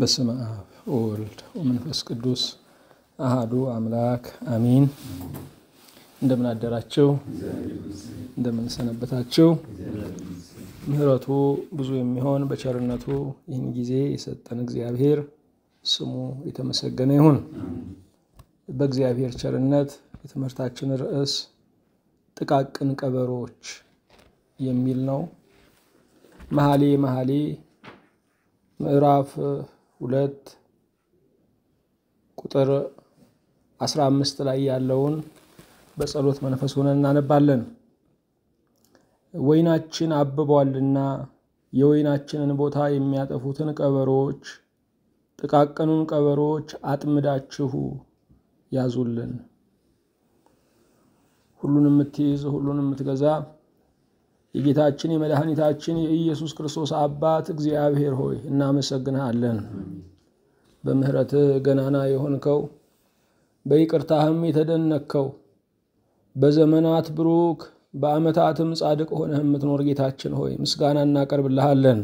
በስመ አብ ወወልድ ወመንፈስ ቅዱስ አሃዱ አምላክ አሚን። እንደምን አደራቸው፣ እንደምን ሰነበታቸው። ምሕረቱ ብዙ የሚሆን በቸርነቱ ይህን ጊዜ የሰጠን እግዚአብሔር ስሙ የተመሰገነ ይሁን። በእግዚአብሔር ቸርነት የትምህርታችን ርዕስ ጥቃቅን ቀበሮዎች የሚል ነው። መሀሌ መሀሌ ምዕራፍ ሁለት ቁጥር 15 ላይ ያለውን በጸሎት መንፈስ ሆነን እናነባለን። ወይናችን አብቧልና የወይናችንን ቦታ የሚያጠፉትን ቀበሮዎች ጥቃቅኑን ቀበሮዎች አጥምዳችሁ ያዙልን። ሁሉን የምትይዝ ሁሉን የምትገዛ የጌታችን የመድኃኒታችን የኢየሱስ ክርስቶስ አባት እግዚአብሔር ሆይ እናመሰግንሃለን። በምሕረትህ ገናና የሆንከው በይቅርታህም የተደነከው በዘመናት ብሩክ በዓመታትም ጻድቅ ሆነህ የምትኖር ጌታችን ሆይ ምስጋና እናቀርብልሃለን።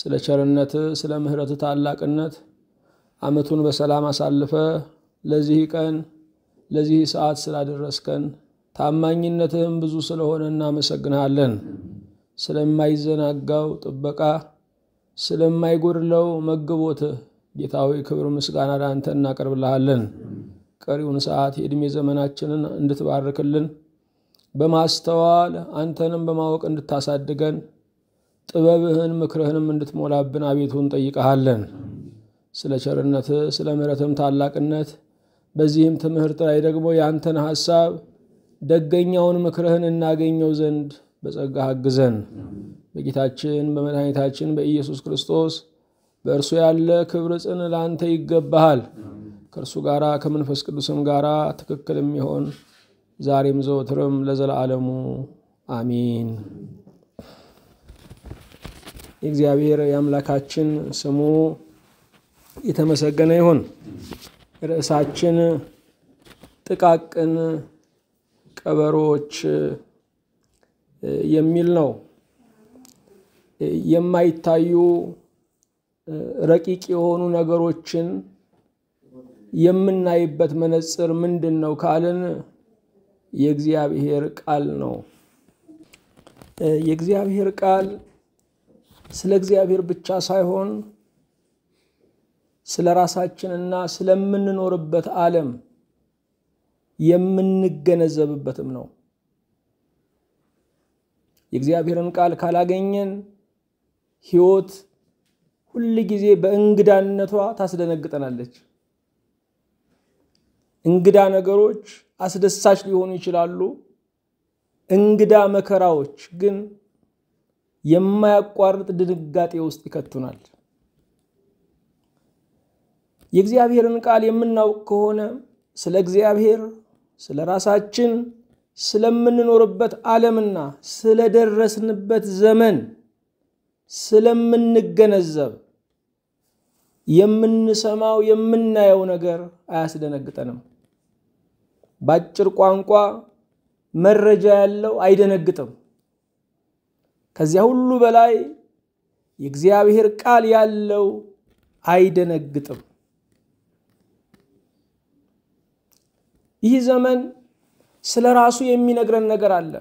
ስለ ቸርነትህ ስለ ምሕረትህ ታላቅነት ዓመቱን በሰላም አሳልፈ ለዚህ ቀን ለዚህ ሰዓት ስላደረስከን ታማኝነትህም ብዙ ስለሆነ እናመሰግንሃለን። ስለማይዘናጋው ጥበቃ፣ ስለማይጎድለው መግቦትህ ጌታዊ ክብር ምስጋና ለአንተ እናቀርብልሃለን። ቀሪውን ሰዓት የዕድሜ ዘመናችንን እንድትባርክልን በማስተዋል አንተንም በማወቅ እንድታሳድገን ጥበብህን ምክርህንም እንድትሞላብን አቤቱ እንጠይቀሃለን። ስለ ቸርነትህ ስለ ምሕረትህም ታላቅነት በዚህም ትምህርት ላይ ደግሞ የአንተን ሐሳብ ደገኛውን ምክርህን እናገኘው ዘንድ በጸጋህ አግዘን። በጌታችን በመድኃኒታችን በኢየሱስ ክርስቶስ በእርሱ ያለ ክብር ጽን ለአንተ ይገባሃል። ከእርሱ ጋር ከመንፈስ ቅዱስም ጋር ትክክል የሚሆን ዛሬም ዘወትርም ለዘላለሙ አሚን። የእግዚአብሔር የአምላካችን ስሙ የተመሰገነ ይሁን። ርዕሳችን ጥቃቅን ቀበሮዎች የሚል ነው። የማይታዩ ረቂቅ የሆኑ ነገሮችን የምናይበት መነጽር ምንድን ነው ካልን የእግዚአብሔር ቃል ነው። የእግዚአብሔር ቃል ስለ እግዚአብሔር ብቻ ሳይሆን ስለ ራሳችንና ስለምንኖርበት ዓለም የምንገነዘብበትም ነው። የእግዚአብሔርን ቃል ካላገኘን ሕይወት ሁል ጊዜ በእንግዳነቷ ታስደነግጠናለች። እንግዳ ነገሮች አስደሳች ሊሆኑ ይችላሉ። እንግዳ መከራዎች ግን የማያቋርጥ ድንጋጤ ውስጥ ይከቱናል። የእግዚአብሔርን ቃል የምናውቅ ከሆነ ስለ እግዚአብሔር ስለ ራሳችን ስለምንኖርበት ዓለምና ስለደረስንበት ዘመን ስለምንገነዘብ የምንሰማው የምናየው ነገር አያስደነግጠንም። በአጭር ቋንቋ መረጃ ያለው አይደነግጥም። ከዚያ ሁሉ በላይ የእግዚአብሔር ቃል ያለው አይደነግጥም። ይህ ዘመን ስለ ራሱ የሚነግረን ነገር አለ።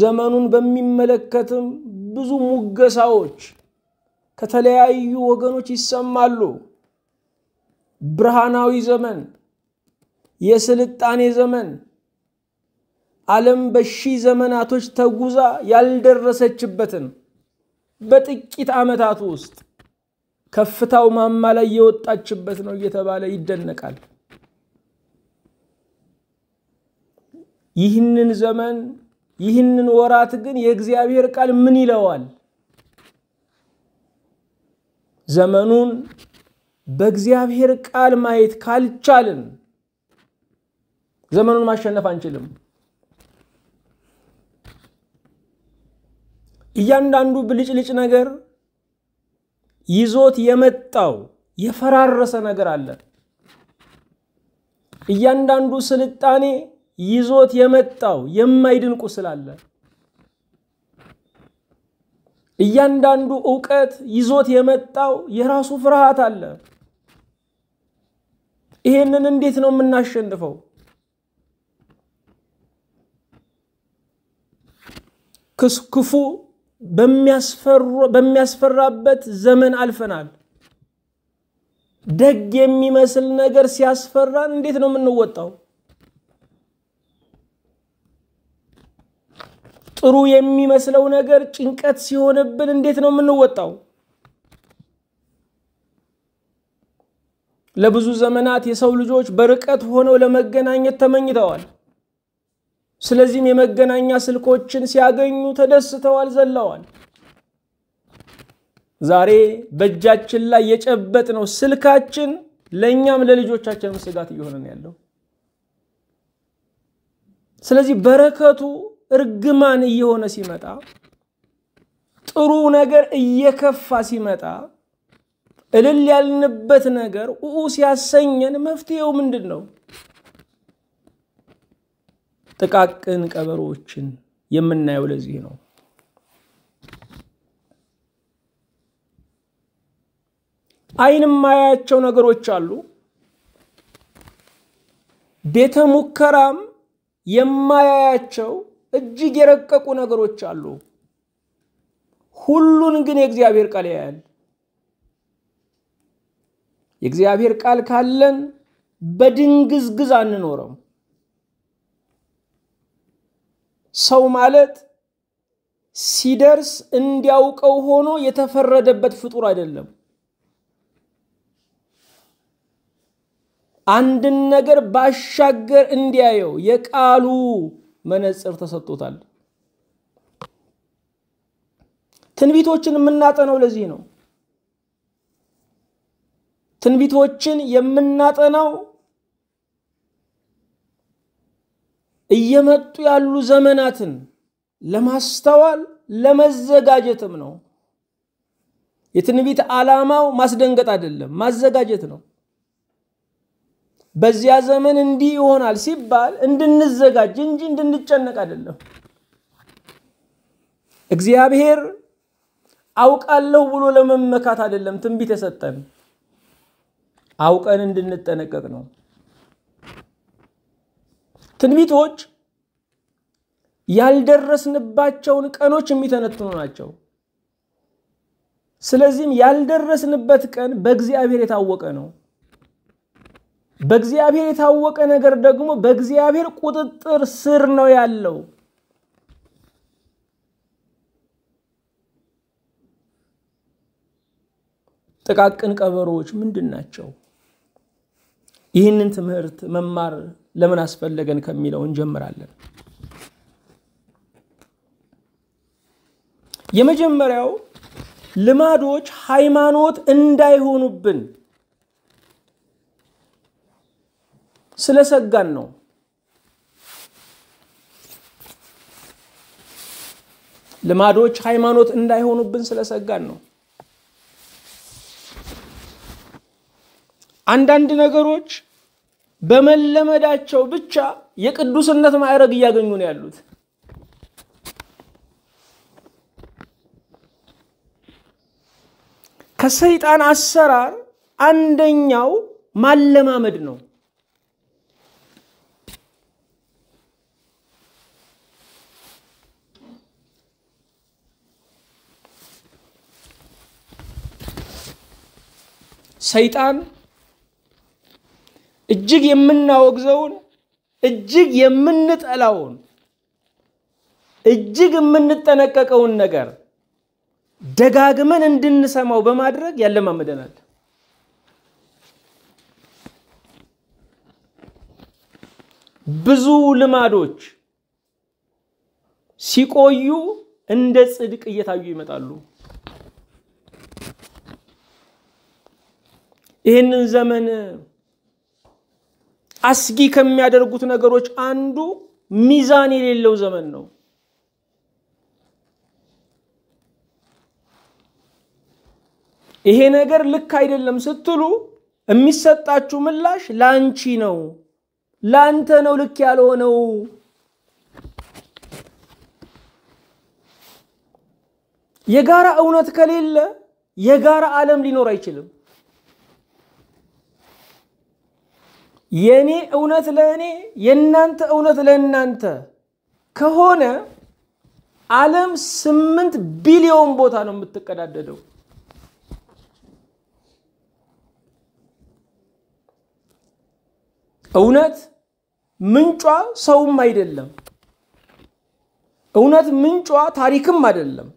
ዘመኑን በሚመለከትም ብዙ ሙገሳዎች ከተለያዩ ወገኖች ይሰማሉ። ብርሃናዊ ዘመን፣ የስልጣኔ ዘመን፣ ዓለም በሺህ ዘመናቶች ተጉዛ ያልደረሰችበትን በጥቂት ዓመታት ውስጥ ከፍታው ማማ ላይ የወጣችበት ነው እየተባለ ይደነቃል። ይህንን ዘመን ይህንን ወራት ግን የእግዚአብሔር ቃል ምን ይለዋል? ዘመኑን በእግዚአብሔር ቃል ማየት ካልቻልን ዘመኑን ማሸነፍ አንችልም። እያንዳንዱ ብልጭልጭ ነገር ይዞት የመጣው የፈራረሰ ነገር አለ። እያንዳንዱ ስልጣኔ ይዞት የመጣው የማይድን ቁስል አለ። እያንዳንዱ እውቀት ይዞት የመጣው የራሱ ፍርሃት አለ። ይሄንን እንዴት ነው የምናሸንፈው? ክፉ በሚያስፈራበት ዘመን አልፈናል። ደግ የሚመስል ነገር ሲያስፈራን እንዴት ነው የምንወጣው? ጥሩ የሚመስለው ነገር ጭንቀት ሲሆንብን እንዴት ነው የምንወጣው? ለብዙ ዘመናት የሰው ልጆች በርቀት ሆነው ለመገናኘት ተመኝተዋል። ስለዚህም የመገናኛ ስልኮችን ሲያገኙ ተደስተዋል፣ ዘለዋል። ዛሬ በእጃችን ላይ የጨበጥ ነው ስልካችን ለእኛም ለልጆቻችንም ስጋት እየሆነን ያለው። ስለዚህ በረከቱ እርግማን እየሆነ ሲመጣ ጥሩ ነገር እየከፋ ሲመጣ እልል ያልንበት ነገር ኡ ሲያሰኘን መፍትሄው ምንድን ነው? ጥቃቅን ቀበሮዎችን የምናየው ለዚህ ነው። አይን ማያቸው ነገሮች አሉ። ቤተ ሙከራም የማያያቸው እጅግ የረቀቁ ነገሮች አሉ። ሁሉን ግን የእግዚአብሔር ቃል ያያል። የእግዚአብሔር ቃል ካለን በድንግዝግዝ አንኖረም። ሰው ማለት ሲደርስ እንዲያውቀው ሆኖ የተፈረደበት ፍጡር አይደለም። አንድን ነገር ባሻገር እንዲያየው የቃሉ መነጽር ተሰጥቶታል። ትንቢቶችን የምናጠነው ለዚህ ነው። ትንቢቶችን የምናጠናው እየመጡ ያሉ ዘመናትን ለማስተዋል ለመዘጋጀትም ነው። የትንቢት ዓላማው ማስደንገጥ አይደለም፣ ማዘጋጀት ነው። በዚያ ዘመን እንዲህ ይሆናል ሲባል እንድንዘጋጅ እንጂ እንድንጨነቅ አይደለም። እግዚአብሔር አውቃለሁ ብሎ ለመመካት አይደለም ትንቢት የሰጠን፣ አውቀን እንድንጠነቀቅ ነው። ትንቢቶች ያልደረስንባቸውን ቀኖች የሚተነትኑ ናቸው። ስለዚህም ያልደረስንበት ቀን በእግዚአብሔር የታወቀ ነው። በእግዚአብሔር የታወቀ ነገር ደግሞ በእግዚአብሔር ቁጥጥር ስር ነው ያለው። ጥቃቅን ቀበሮዎች ምንድን ናቸው? ይህንን ትምህርት መማር ለምን አስፈለገን ከሚለው እንጀምራለን። የመጀመሪያው ልማዶች ሃይማኖት እንዳይሆኑብን ስለሰጋን ነው። ልማዶች ሃይማኖት እንዳይሆኑብን ስለሰጋን ነው። አንዳንድ ነገሮች በመለመዳቸው ብቻ የቅዱስነት ማዕረግ እያገኙ ነው ያሉት። ከሰይጣን አሰራር አንደኛው ማለማመድ ነው። ሰይጣን እጅግ የምናወግዘውን እጅግ የምንጠላውን እጅግ የምንጠነቀቀውን ነገር ደጋግመን እንድንሰማው በማድረግ ያለማመደናል። ብዙ ልማዶች ሲቆዩ እንደ ጽድቅ እየታዩ ይመጣሉ። ይህንን ዘመን አስጊ ከሚያደርጉት ነገሮች አንዱ ሚዛን የሌለው ዘመን ነው። ይሄ ነገር ልክ አይደለም ስትሉ የሚሰጣችሁ ምላሽ ላንቺ ነው፣ ላንተ ነው ልክ ያልሆነው። የጋራ እውነት ከሌለ የጋራ ዓለም ሊኖር አይችልም። የኔ እውነት ለእኔ የእናንተ እውነት ለእናንተ ከሆነ ዓለም ስምንት ቢሊዮን ቦታ ነው የምትቀዳደደው። እውነት ምንጯ ሰውም አይደለም። እውነት ምንጯ ታሪክም አይደለም።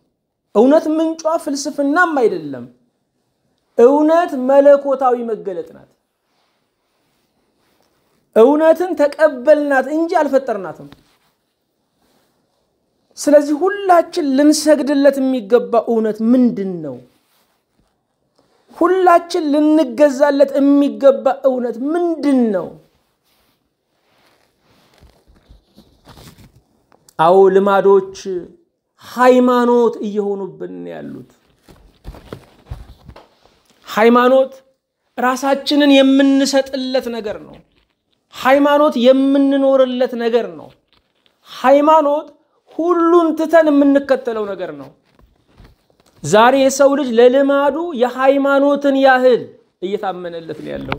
እውነት ምንጯ ፍልስፍናም አይደለም። እውነት መለኮታዊ መገለጥ ናት። እውነትን ተቀበልናት እንጂ አልፈጠርናትም። ስለዚህ ሁላችን ልንሰግድለት የሚገባ እውነት ምንድን ነው? ሁላችን ልንገዛለት የሚገባ እውነት ምንድን ነው? አዎ ልማዶች ሃይማኖት እየሆኑብን ያሉት ሃይማኖት ራሳችንን የምንሰጥለት ነገር ነው። ሃይማኖት የምንኖርለት ነገር ነው። ሃይማኖት ሁሉን ትተን የምንከተለው ነገር ነው። ዛሬ የሰው ልጅ ለልማዱ የሃይማኖትን ያህል እየታመነለት ነው ያለው።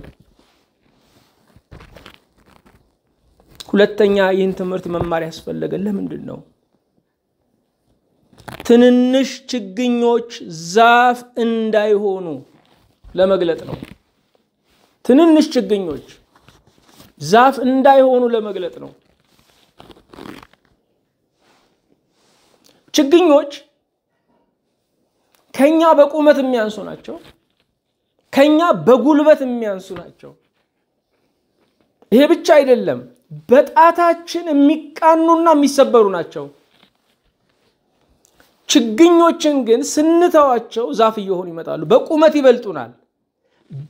ሁለተኛ ይህን ትምህርት መማር ያስፈለገ ለምንድን ነው? ትንንሽ ችግኞች ዛፍ እንዳይሆኑ ለመግለጥ ነው። ትንንሽ ችግኞች ዛፍ እንዳይሆኑ ለመግለጥ ነው። ችግኞች ከኛ በቁመት የሚያንሱ ናቸው። ከኛ በጉልበት የሚያንሱ ናቸው። ይሄ ብቻ አይደለም፣ በጣታችን የሚቃኑና የሚሰበሩ ናቸው። ችግኞችን ግን ስንተዋቸው ዛፍ እየሆኑ ይመጣሉ። በቁመት ይበልጡናል፣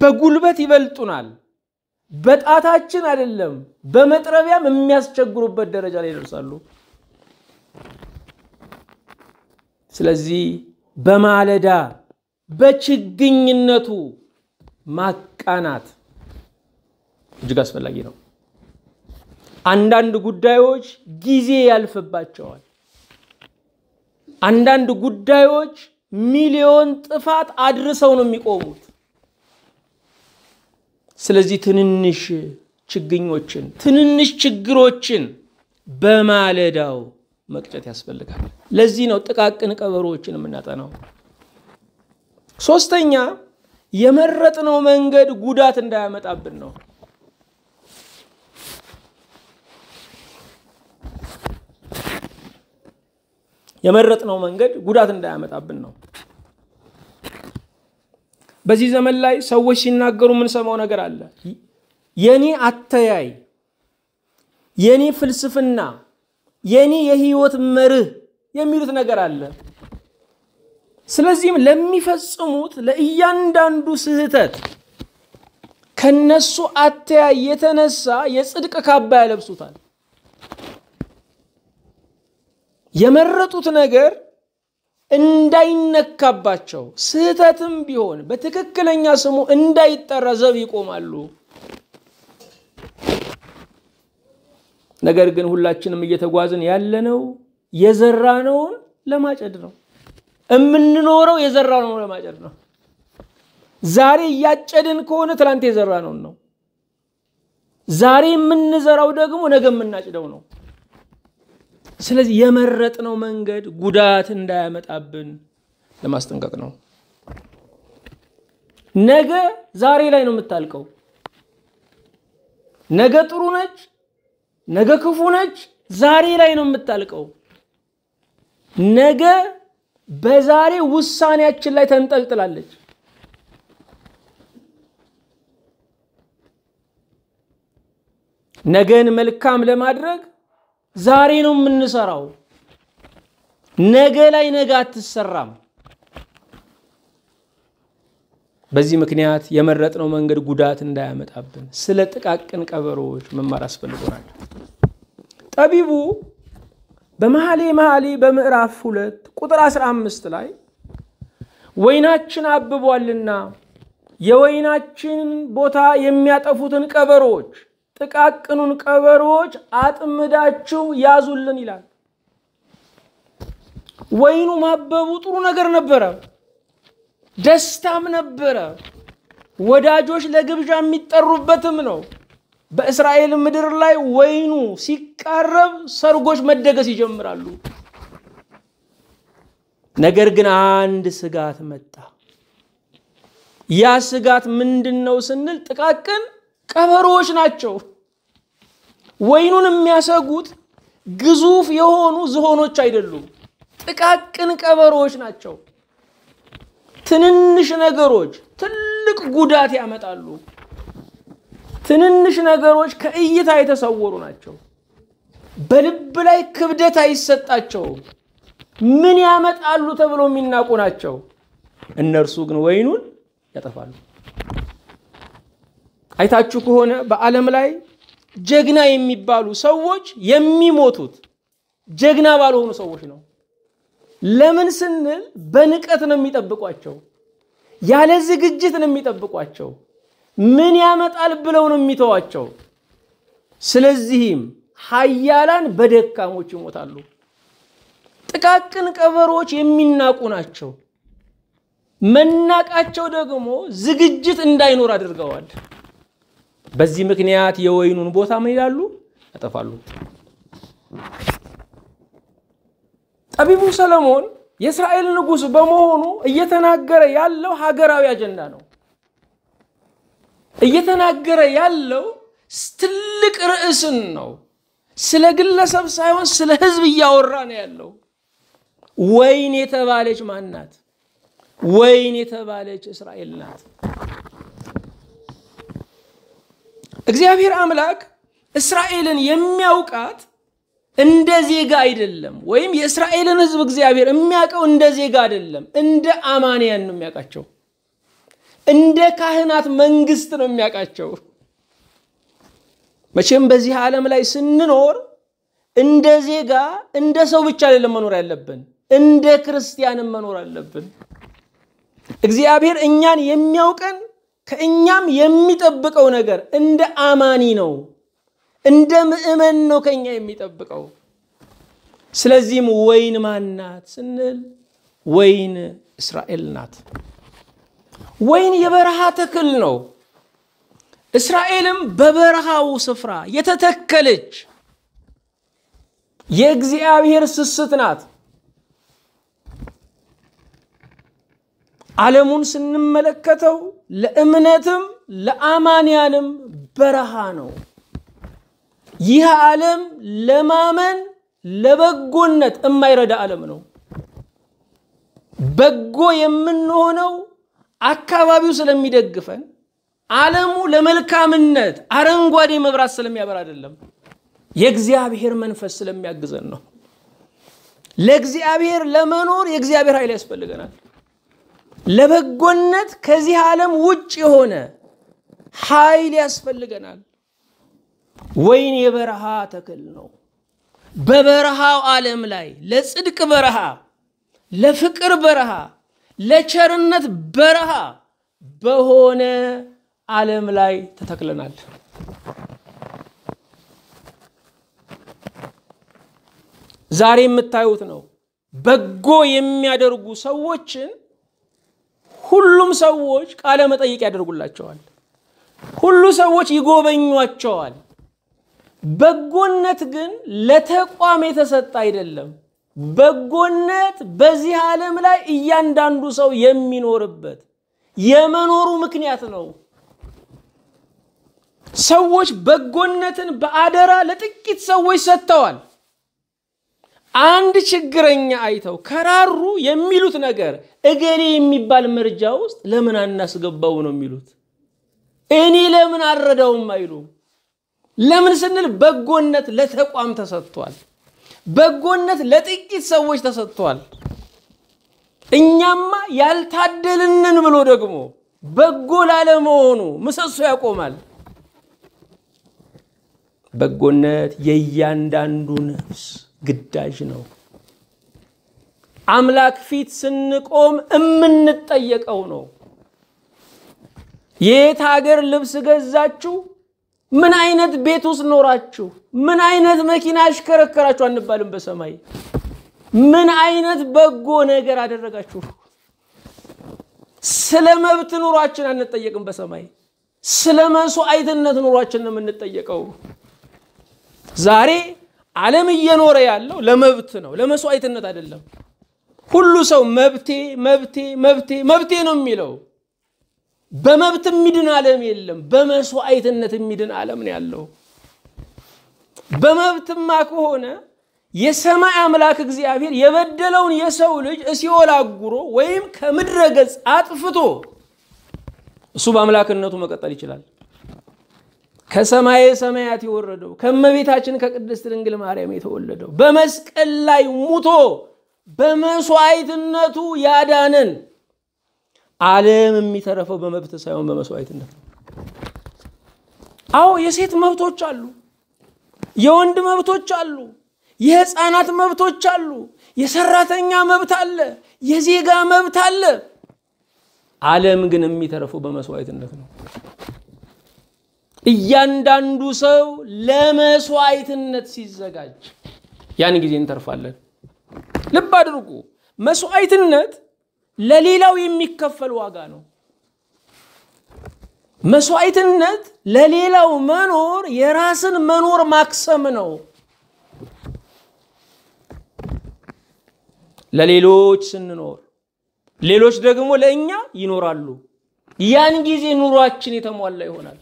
በጉልበት ይበልጡናል። በጣታችን አይደለም በመጥረቢያም የሚያስቸግሩበት ደረጃ ላይ ይደርሳሉ። ስለዚህ በማለዳ በችግኝነቱ ማቃናት እጅግ አስፈላጊ ነው። አንዳንድ ጉዳዮች ጊዜ ያልፍባቸዋል። አንዳንድ ጉዳዮች ሚሊዮን ጥፋት አድርሰው ነው የሚቆሙት። ስለዚህ ትንንሽ ችግኞችን ትንንሽ ችግሮችን በማለዳው መቅጨት ያስፈልጋል። ለዚህ ነው ጥቃቅን ቀበሮዎችን የምናጠናው። ሶስተኛ የመረጥነው መንገድ ጉዳት እንዳያመጣብን ነው። የመረጥነው መንገድ ጉዳት እንዳያመጣብን ነው። በዚህ ዘመን ላይ ሰዎች ሲናገሩ የምንሰማው ነገር አለ። የኔ አተያይ፣ የኔ ፍልስፍና፣ የኔ የህይወት መርህ የሚሉት ነገር አለ። ስለዚህም ለሚፈጽሙት ለእያንዳንዱ ስህተት ከነሱ አተያይ የተነሳ የጽድቅ ካባ ያለብሱታል። የመረጡት ነገር እንዳይነካባቸው ስህተትም ቢሆን በትክክለኛ ስሙ እንዳይጠራ ዘብ ይቆማሉ። ነገር ግን ሁላችንም እየተጓዝን ያለነው የዘራነውን ለማጨድ ነው። የምንኖረው የዘራነውን ለማጨድ ነው። ዛሬ እያጨድን ከሆነ ትላንት የዘራነውን ነው። ዛሬ የምንዘራው ደግሞ ነገ የምናጭደው ነው። ስለዚህ የመረጥነው መንገድ ጉዳት እንዳያመጣብን ለማስጠንቀቅ ነው። ነገ ዛሬ ላይ ነው የምታልቀው። ነገ ጥሩ ነች፣ ነገ ክፉ ነች፣ ዛሬ ላይ ነው የምታልቀው። ነገ በዛሬ ውሳኔያችን ላይ ተንጠልጥላለች። ነገን መልካም ለማድረግ ዛሬ ነው የምንሰራው። ነገ ላይ ነገ አትሰራም። በዚህ ምክንያት የመረጥነው መንገድ ጉዳት እንዳያመጣብን ስለ ጥቃቅን ቀበሮዎች መማር አስፈልጎናል። ጠቢቡ በመሐሌ መሐሌ በምዕራፍ ሁለት ቁጥር 15 ላይ ወይናችን አብቧልና የወይናችን ቦታ የሚያጠፉትን ቀበሮዎች ጥቃቅኑን ቀበሮዎች አጥምዳችሁ ያዙልን ይላል። ወይኑ ማበቡ ጥሩ ነገር ነበረ፣ ደስታም ነበረ። ወዳጆች ለግብዣ የሚጠሩበትም ነው። በእስራኤል ምድር ላይ ወይኑ ሲቃረብ ሰርጎች መደገስ ይጀምራሉ። ነገር ግን አንድ ስጋት መጣ። ያ ስጋት ምንድን ነው ስንል ጥቃቅን ቀበሮዎች ናቸው። ወይኑን የሚያሰጉት ግዙፍ የሆኑ ዝሆኖች አይደሉም፣ ጥቃቅን ቀበሮዎች ናቸው። ትንንሽ ነገሮች ትልቅ ጉዳት ያመጣሉ። ትንንሽ ነገሮች ከእይታ የተሰወሩ ናቸው። በልብ ላይ ክብደት አይሰጣቸውም። ምን ያመጣሉ ተብሎ የሚናቁ ናቸው። እነርሱ ግን ወይኑን ያጠፋሉ። አይታችሁ ከሆነ በዓለም ላይ ጀግና የሚባሉ ሰዎች የሚሞቱት ጀግና ባልሆኑ ሰዎች ነው። ለምን ስንል በንቀት ነው የሚጠብቋቸው፣ ያለ ዝግጅት ነው የሚጠብቋቸው፣ ምን ያመጣል ብለው ነው የሚተዋቸው። ስለዚህም ሀያላን በደካሞች ይሞታሉ። ጥቃቅን ቀበሮች የሚናቁ ናቸው። መናቃቸው ደግሞ ዝግጅት እንዳይኖር አድርገዋል። በዚህ ምክንያት የወይኑን ቦታ ምን ይላሉ? ያጠፋሉ። ጠቢቡ ሰለሞን የእስራኤል ንጉሥ በመሆኑ እየተናገረ ያለው ሀገራዊ አጀንዳ ነው። እየተናገረ ያለው ትልቅ ርዕስን ነው። ስለ ግለሰብ ሳይሆን ስለ ህዝብ እያወራ ነው ያለው። ወይን የተባለች ማን ናት? ወይን የተባለች እስራኤል ናት። እግዚአብሔር አምላክ እስራኤልን የሚያውቃት እንደ ዜጋ አይደለም፣ ወይም የእስራኤልን ሕዝብ እግዚአብሔር የሚያውቀው እንደ ዜጋ አይደለም። እንደ አማንያን ነው የሚያውቃቸው። እንደ ካህናት መንግስት ነው የሚያውቃቸው። መቼም በዚህ ዓለም ላይ ስንኖር እንደ ዜጋ እንደ ሰው ብቻ አይደለም መኖር ያለብን፣ እንደ ክርስቲያንም መኖር አለብን። እግዚአብሔር እኛን የሚያውቀን ከእኛም የሚጠብቀው ነገር እንደ አማኒ ነው፣ እንደ ምእመን ነው ከእኛ የሚጠብቀው። ስለዚህም ወይን ማናት ስንል ወይን እስራኤል ናት። ወይን የበረሃ ተክል ነው። እስራኤልም በበረሃው ስፍራ የተተከለች የእግዚአብሔር ስስት ናት። ዓለሙን ስንመለከተው ለእምነትም ለአማንያንም በረሃ ነው። ይህ ዓለም ለማመን ለበጎነት የማይረዳ ዓለም ነው። በጎ የምንሆነው አካባቢው ስለሚደግፈን፣ ዓለሙ ለመልካምነት አረንጓዴ መብራት ስለሚያበራ አይደለም፣ የእግዚአብሔር መንፈስ ስለሚያግዘን ነው። ለእግዚአብሔር ለመኖር የእግዚአብሔር ኃይል ያስፈልገናል። ለበጎነት ከዚህ ዓለም ውጭ የሆነ ኃይል ያስፈልገናል። ወይን የበረሃ ተክል ነው። በበረሃው ዓለም ላይ ለጽድቅ በረሃ፣ ለፍቅር በረሃ፣ ለቸርነት በረሃ በሆነ ዓለም ላይ ተተክለናል። ዛሬ የምታዩት ነው። በጎ የሚያደርጉ ሰዎችን ሁሉም ሰዎች ቃለ መጠይቅ ያደርጉላቸዋል። ሁሉ ሰዎች ይጎበኟቸዋል። በጎነት ግን ለተቋም የተሰጠ አይደለም። በጎነት በዚህ ዓለም ላይ እያንዳንዱ ሰው የሚኖርበት የመኖሩ ምክንያት ነው። ሰዎች በጎነትን በአደራ ለጥቂት ሰዎች ሰጥተዋል። አንድ ችግረኛ አይተው ከራሩ የሚሉት ነገር እገሌ የሚባል መርጃ ውስጥ ለምን አናስገባው ነው የሚሉት። እኔ ለምን አረዳውም አይሉ? ለምን ስንል በጎነት ለተቋም ተሰጥቷል። በጎነት ለጥቂት ሰዎች ተሰጥቷል። እኛማ ያልታደልንን ብሎ ደግሞ በጎ ላለመሆኑ ምሰሶ ያቆማል። በጎነት የእያንዳንዱ ነፍስ ግዳጅ ነው። አምላክ ፊት ስንቆም እምንጠየቀው ነው። የት ሀገር ልብስ ገዛችሁ? ምን አይነት ቤት ውስጥ ኖራችሁ? ምን አይነት መኪና አሽከረከራችሁ አንባልም። በሰማይ ምን አይነት በጎ ነገር አደረጋችሁ? ስለ መብት ኑሯችን አንጠየቅም። በሰማይ ስለ መስዋዕትነት ኑሯችን ነው የምንጠየቀው ዛሬ ዓለም እየኖረ ያለው ለመብት ነው፣ ለመስዋዕትነት አይደለም። ሁሉ ሰው መብቴ መብቴ መብቴ መብቴ ነው የሚለው። በመብት የሚድን ዓለም የለም። በመስዋዕትነት የሚድን ዓለም ነው ያለው። በመብትማ ከሆነ የሰማይ አምላክ እግዚአብሔር የበደለውን የሰው ልጅ እሲኦል አጉሮ ወይም ከምድረ ገጽ አጥፍቶ እሱ በአምላክነቱ መቀጠል ይችላል። ከሰማየ ሰማያት የወረደው ከእመቤታችን ከቅድስት ድንግል ማርያም የተወለደው በመስቀል ላይ ሙቶ በመስዋዕትነቱ ያዳነን ዓለም የሚተረፈው በመብት ሳይሆን በመስዋዕትነት ነው። አዎ የሴት መብቶች አሉ፣ የወንድ መብቶች አሉ፣ የህፃናት መብቶች አሉ፣ የሰራተኛ መብት አለ፣ የዜጋ መብት አለ። ዓለም ግን የሚተረፈው በመስዋዕትነት ነው። እያንዳንዱ ሰው ለመስዋዕትነት ሲዘጋጅ ያን ጊዜ እንተርፋለን። ልብ አድርጉ። መስዋዕትነት ለሌላው የሚከፈል ዋጋ ነው። መስዋዕትነት ለሌላው መኖር የራስን መኖር ማክሰም ነው። ለሌሎች ስንኖር ሌሎች ደግሞ ለእኛ ይኖራሉ። ያን ጊዜ ኑሯችን የተሟላ ይሆናል።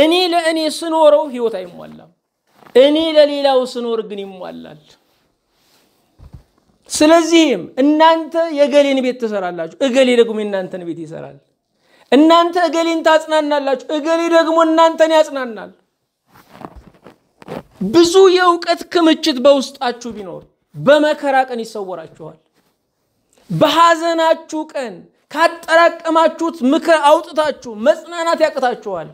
እኔ ለእኔ ስኖረው ህይወት አይሟላም። እኔ ለሌላው ስኖር ግን ይሟላል። ስለዚህም እናንተ የእገሌን ቤት ትሰራላችሁ፣ እገሌ ደግሞ የእናንተን ቤት ይሰራል። እናንተ እገሌን ታጽናናላችሁ፣ እገሌ ደግሞ እናንተን ያጽናናል። ብዙ የእውቀት ክምችት በውስጣችሁ ቢኖር በመከራ ቀን ይሰወራችኋል። በሐዘናችሁ ቀን ካጠራቀማችሁት ምክር አውጥታችሁ መጽናናት ያቅታችኋል።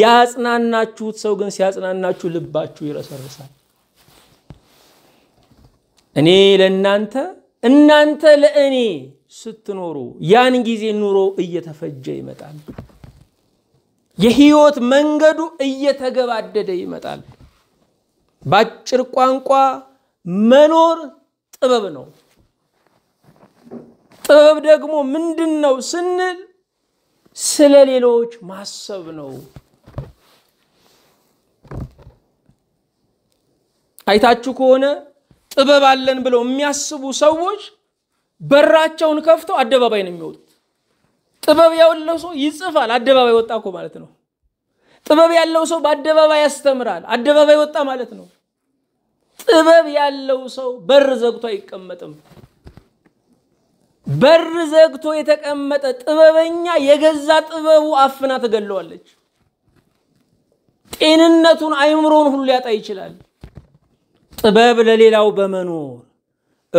ያጽናናችሁት ሰው ግን ሲያጽናናችሁ ልባችሁ ይረሰርሳል። እኔ ለእናንተ እናንተ ለእኔ ስትኖሩ ያን ጊዜ ኑሮ እየተፈጀ ይመጣል። የህይወት መንገዱ እየተገባደደ ይመጣል። በአጭር ቋንቋ መኖር ጥበብ ነው። ጥበብ ደግሞ ምንድን ነው ስንል ስለ ሌሎች ማሰብ ነው። አይታችሁ ከሆነ ጥበብ አለን ብለው የሚያስቡ ሰዎች በራቸውን ከፍተው አደባባይ ነው የሚወጡት። ጥበብ ያለው ሰው ይጽፋል፣ አደባባይ ወጣ እኮ ማለት ነው። ጥበብ ያለው ሰው በአደባባይ ያስተምራል፣ አደባባይ ወጣ ማለት ነው። ጥበብ ያለው ሰው በር ዘግቶ አይቀመጥም። በር ዘግቶ የተቀመጠ ጥበበኛ የገዛ ጥበቡ አፍና ትገለዋለች። ጤንነቱን አይምሮን ሁሉ ሊያጣ ይችላል። ጥበብ ለሌላው በመኖር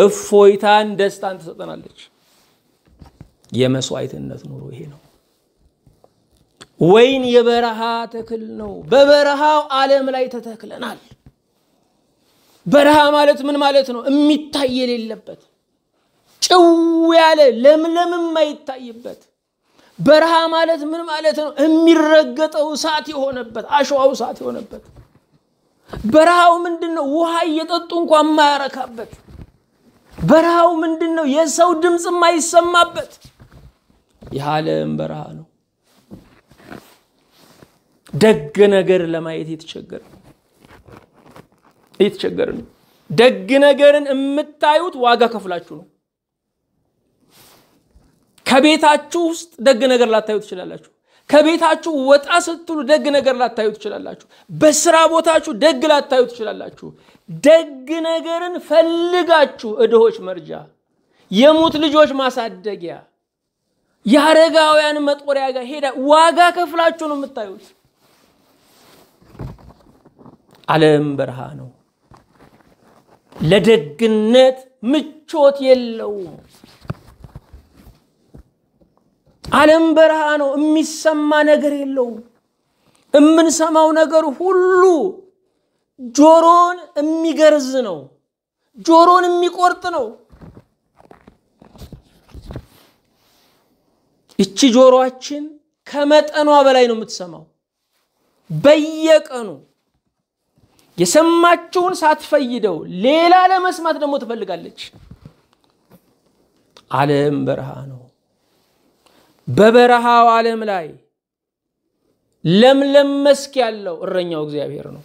እፎይታን፣ ደስታን ትሰጠናለች። የመስዋዕትነት ኑሮ ይሄ ነው። ወይን የበረሃ ተክል ነው። በበረሃው ዓለም ላይ ተተክለናል። በረሃ ማለት ምን ማለት ነው? የሚታይ የሌለበት ጭው ያለ ለምለም የማይታይበት በረሃ ማለት ምን ማለት ነው? የሚረገጠው እሳት የሆነበት አሸዋው እሳት የሆነበት በረሃው ምንድን ነው? ውሃ እየጠጡ እንኳ የማያረካበት በረሃው ምንድን ነው? የሰው ድምፅ የማይሰማበት የዓለም በረሃ ነው። ደግ ነገር ለማየት የተቸገረ የተቸገረ ነው። ደግ ነገርን የምታዩት ዋጋ ከፍላችሁ ነው። ከቤታችሁ ውስጥ ደግ ነገር ላታዩ ትችላላችሁ። ከቤታችሁ ወጣ ስትሉ ደግ ነገር ላታዩ ትችላላችሁ። በስራ ቦታችሁ ደግ ላታዩ ትችላላችሁ። ደግ ነገርን ፈልጋችሁ እድሆች መርጃ፣ የሙት ልጆች ማሳደጊያ፣ የአረጋውያን መጦሪያ ጋር ሄዳ ዋጋ ከፍላችሁ ነው የምታዩት። ዓለም በረሃ ነው። ለደግነት ምቾት የለውም። ዓለም በረሃ ነው። የሚሰማ ነገር የለውም። የምንሰማው ነገር ሁሉ ጆሮን የሚገርዝ ነው። ጆሮን የሚቆርጥ ነው። እቺ ጆሮአችን ከመጠኗ በላይ ነው የምትሰማው። በየቀኑ የሰማችውን ሳትፈይደው ሌላ ለመስማት ደግሞ ትፈልጋለች። ዓለም በረሃ ነው። በበረሃው ዓለም ላይ ለምለም መስክ ያለው እረኛው እግዚአብሔር ነው።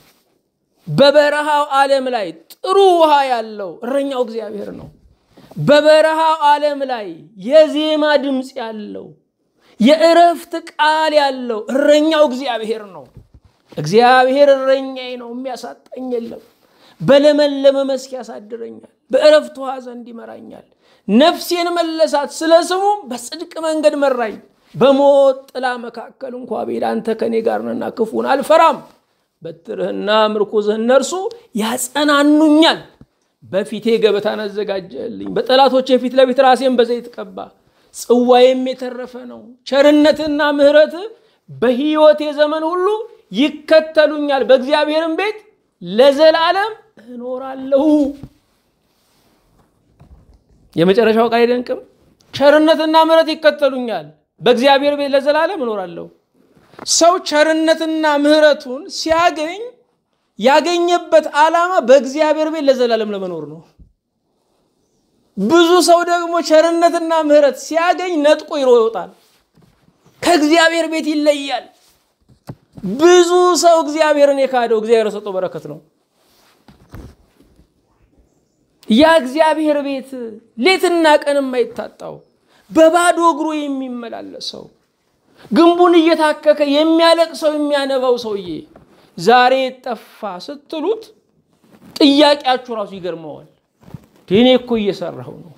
በበረሃው ዓለም ላይ ጥሩ ውሃ ያለው እረኛው እግዚአብሔር ነው። በበረሃው ዓለም ላይ የዜማ ድምፅ ያለው የእረፍት ቃል ያለው እረኛው እግዚአብሔር ነው። እግዚአብሔር እረኛዬ ነው፣ የሚያሳጣኝ የለም። በለመለመ መስክ ያሳድረኛል፣ በእረፍት ውሃ ዘንድ ይመራኛል፣ ነፍሴን መለሳት፣ ስለ ስሙ በጽድቅ መንገድ መራኝ። በሞት ጥላ መካከል እንኳ ብሄድ አንተ ከእኔ ጋር ነህና ክፉን አልፈራም። በትርህና ምርኩዝህ እነርሱ ያጸናኑኛል። በፊቴ ገበታን አዘጋጀልኝ፣ በጠላቶቼ ፊት ለፊት ራሴን በዘይት ቀባ። ጽዋዬም የተረፈ ነው። ቸርነትና ምሕረት በሕይወቴ ዘመን ሁሉ ይከተሉኛል፣ በእግዚአብሔርም ቤት ለዘላለም እኖራለሁ። የመጨረሻው ቃል አይደንቅም? ቸርነትና ምሕረት ይከተሉኛል፣ በእግዚአብሔር ቤት ለዘላለም እኖራለሁ። ሰው ቸርነትና ምሕረቱን ሲያገኝ ያገኘበት ዓላማ በእግዚአብሔር ቤት ለዘላለም ለመኖር ነው። ብዙ ሰው ደግሞ ቸርነትና ምሕረት ሲያገኝ ነጥቆ ይሮጣል፣ ከእግዚአብሔር ቤት ይለያል። ብዙ ሰው እግዚአብሔርን የካደው እግዚአብሔር ሰጠው በረከት ነው። ያ እግዚአብሔር ቤት ሌትና ቀን የማይታጣው በባዶ እግሩ የሚመላለሰው ግንቡን እየታከከ የሚያለቅሰው የሚያነባው ሰውዬ ዛሬ ጠፋ ስትሉት ጥያቄያችሁ ራሱ ይገርመዋል። እኔ እኮ እየሰራሁ ነው።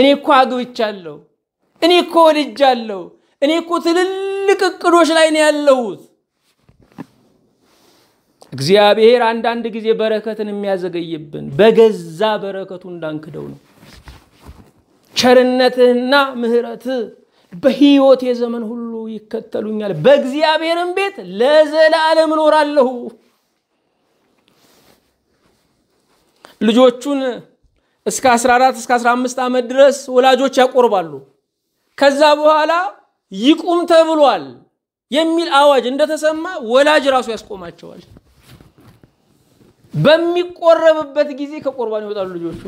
እኔ እኮ አግብቻለሁ። እኔ እኮ ወልጃለሁ። እኔ እኮ ትልልቅ እቅዶች ላይ ነው ያለሁት። እግዚአብሔር አንዳንድ ጊዜ በረከትን የሚያዘገይብን በገዛ በረከቱ እንዳንክደው ነው። ቸርነትህና ምሕረትህ በሕይወት የዘመን ሁሉ ይከተሉኛል፣ በእግዚአብሔርም ቤት ለዘላለም እኖራለሁ። ልጆቹን እስከ 14 እስከ 15 ዓመት ድረስ ወላጆች ያቆርባሉ። ከዛ በኋላ ይቁም ተብሏል የሚል አዋጅ እንደተሰማ ወላጅ ራሱ ያስቆማቸዋል። በሚቆረብበት ጊዜ ከቁርባን ይወጣሉ ልጆቹ።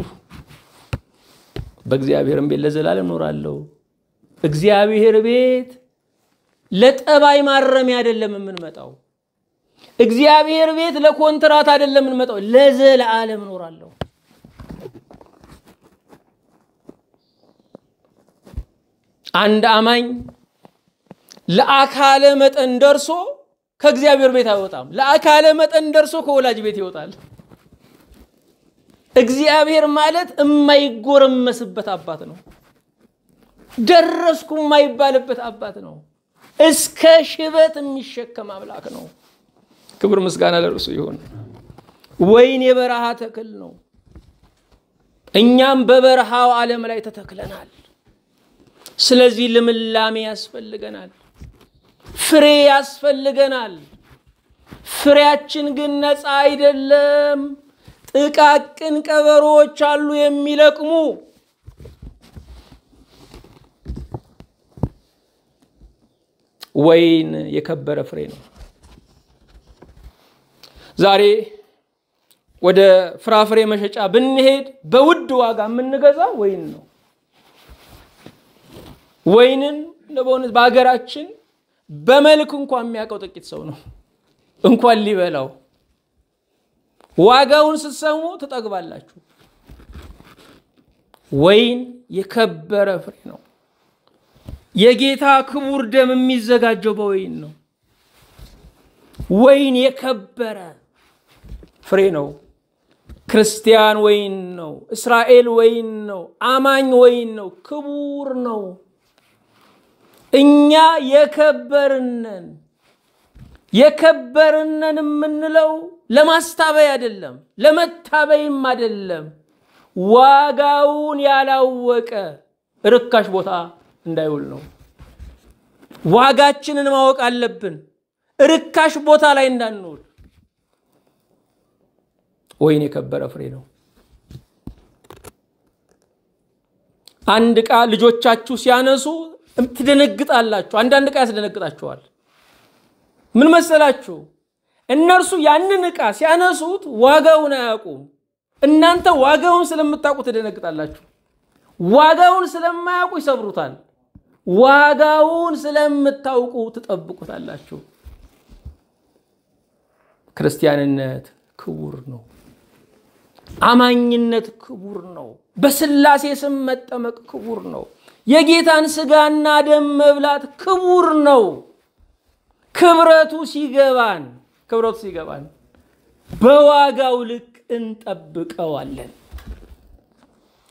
በእግዚአብሔርም ቤት ለዘላለም እኖራለሁ። እግዚአብሔር ቤት ለጠባይ ማረሚያ አይደለም የምንመጣው። እግዚአብሔር ቤት ለኮንትራት አይደለም የምንመጣው። ለዘላለም እኖራለሁ። አንድ አማኝ ለአካለ መጠን ደርሶ ከእግዚአብሔር ቤት አይወጣም። ለአካለ መጠን ደርሶ ከወላጅ ቤት ይወጣል። እግዚአብሔር ማለት የማይጎረመስበት አባት ነው። ደረስኩ የማይባልበት አባት ነው። እስከ ሽበት የሚሸከም አምላክ ነው። ክብር ምስጋና ለርሱ ይሁን። ወይን የበረሃ ተክል ነው። እኛም በበረሃው ዓለም ላይ ተተክለናል። ስለዚህ ልምላሜ ያስፈልገናል። ፍሬ ያስፈልገናል። ፍሬያችን ግን ነፃ አይደለም። ጥቃቅን ቀበሮዎች አሉ የሚለቅሙ። ወይን የከበረ ፍሬ ነው። ዛሬ ወደ ፍራፍሬ መሸጫ ብንሄድ በውድ ዋጋ የምንገዛ ወይን ነው። ወይንን በሆነ በሀገራችን በመልክ እንኳን የሚያውቀው ጥቂት ሰው ነው። እንኳን ሊበላው ዋጋውን ስትሰሙ ትጠግባላችሁ። ወይን የከበረ ፍሬ ነው። የጌታ ክቡር ደም የሚዘጋጀው በወይን ነው። ወይን የከበረ ፍሬ ነው። ክርስቲያን ወይን ነው። እስራኤል ወይን ነው። አማኝ ወይን ነው። ክቡር ነው። እኛ የከበርነን የከበርነን የምንለው ለማስታበይ አይደለም፣ ለመታበይም አይደለም። ዋጋውን ያላወቀ ርካሽ ቦታ እንዳይውል ነው። ዋጋችንን ማወቅ አለብን፣ ርካሽ ቦታ ላይ እንዳንውል። ወይን የከበረ ፍሬ ነው። አንድ ዕቃ ልጆቻችሁ ሲያነሱ ትደነግጣላችሁ። አንዳንድ ዕቃ ያስደነግጣችኋል። ምን መሰላችሁ? እነርሱ ያንን ዕቃ ሲያነሱት ዋጋውን አያውቁም። እናንተ ዋጋውን ስለምታውቁ ትደነግጣላችሁ። ዋጋውን ስለማያውቁ ይሰብሩታል። ዋጋውን ስለምታውቁ ትጠብቁታላችሁ። ክርስቲያንነት ክቡር ነው። አማኝነት ክቡር ነው። በስላሴ ስም መጠመቅ ክቡር ነው። የጌታን ስጋና ደም መብላት ክቡር ነው። ክብረቱ ሲገባን ክብረቱ ሲገባን በዋጋው ልክ እንጠብቀዋለን።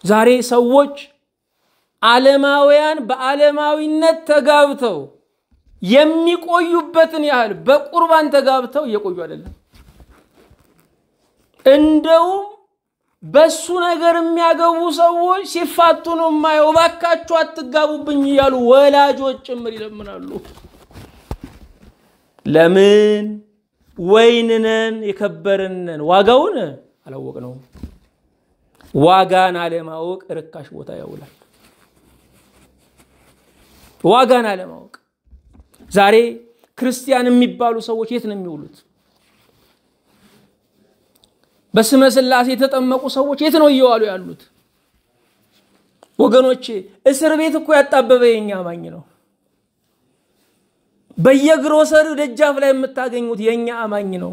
ዛሬ ሰዎች ዓለማውያን በዓለማዊነት ተጋብተው የሚቆዩበትን ያህል በቁርባን ተጋብተው እየቆዩ አይደለም። እንደውም በሱ ነገር የሚያገቡ ሰዎች ሲፋቱ ነው የማየው። እባካችሁ አትጋቡብኝ እያሉ ወላጆች ጭምር ይለምናሉ። ለምን ወይንነን የከበርነን ዋጋውን አላወቅነውም። ዋጋን አለማወቅ ርካሽ ቦታ ያውላል። ዋጋን አለማወቅ ዛሬ ክርስቲያን የሚባሉ ሰዎች የት ነው የሚውሉት? በስመ የተጠመቁ ሰዎች የት ነው እየዋሉ ያሉት? ወገኖቼ እስር ቤት እኮ ያጣበበ የኛ አማኝ ነው። በየግሮሰሪው ደጃፍ ላይ የምታገኙት የእኛ አማኝ ነው።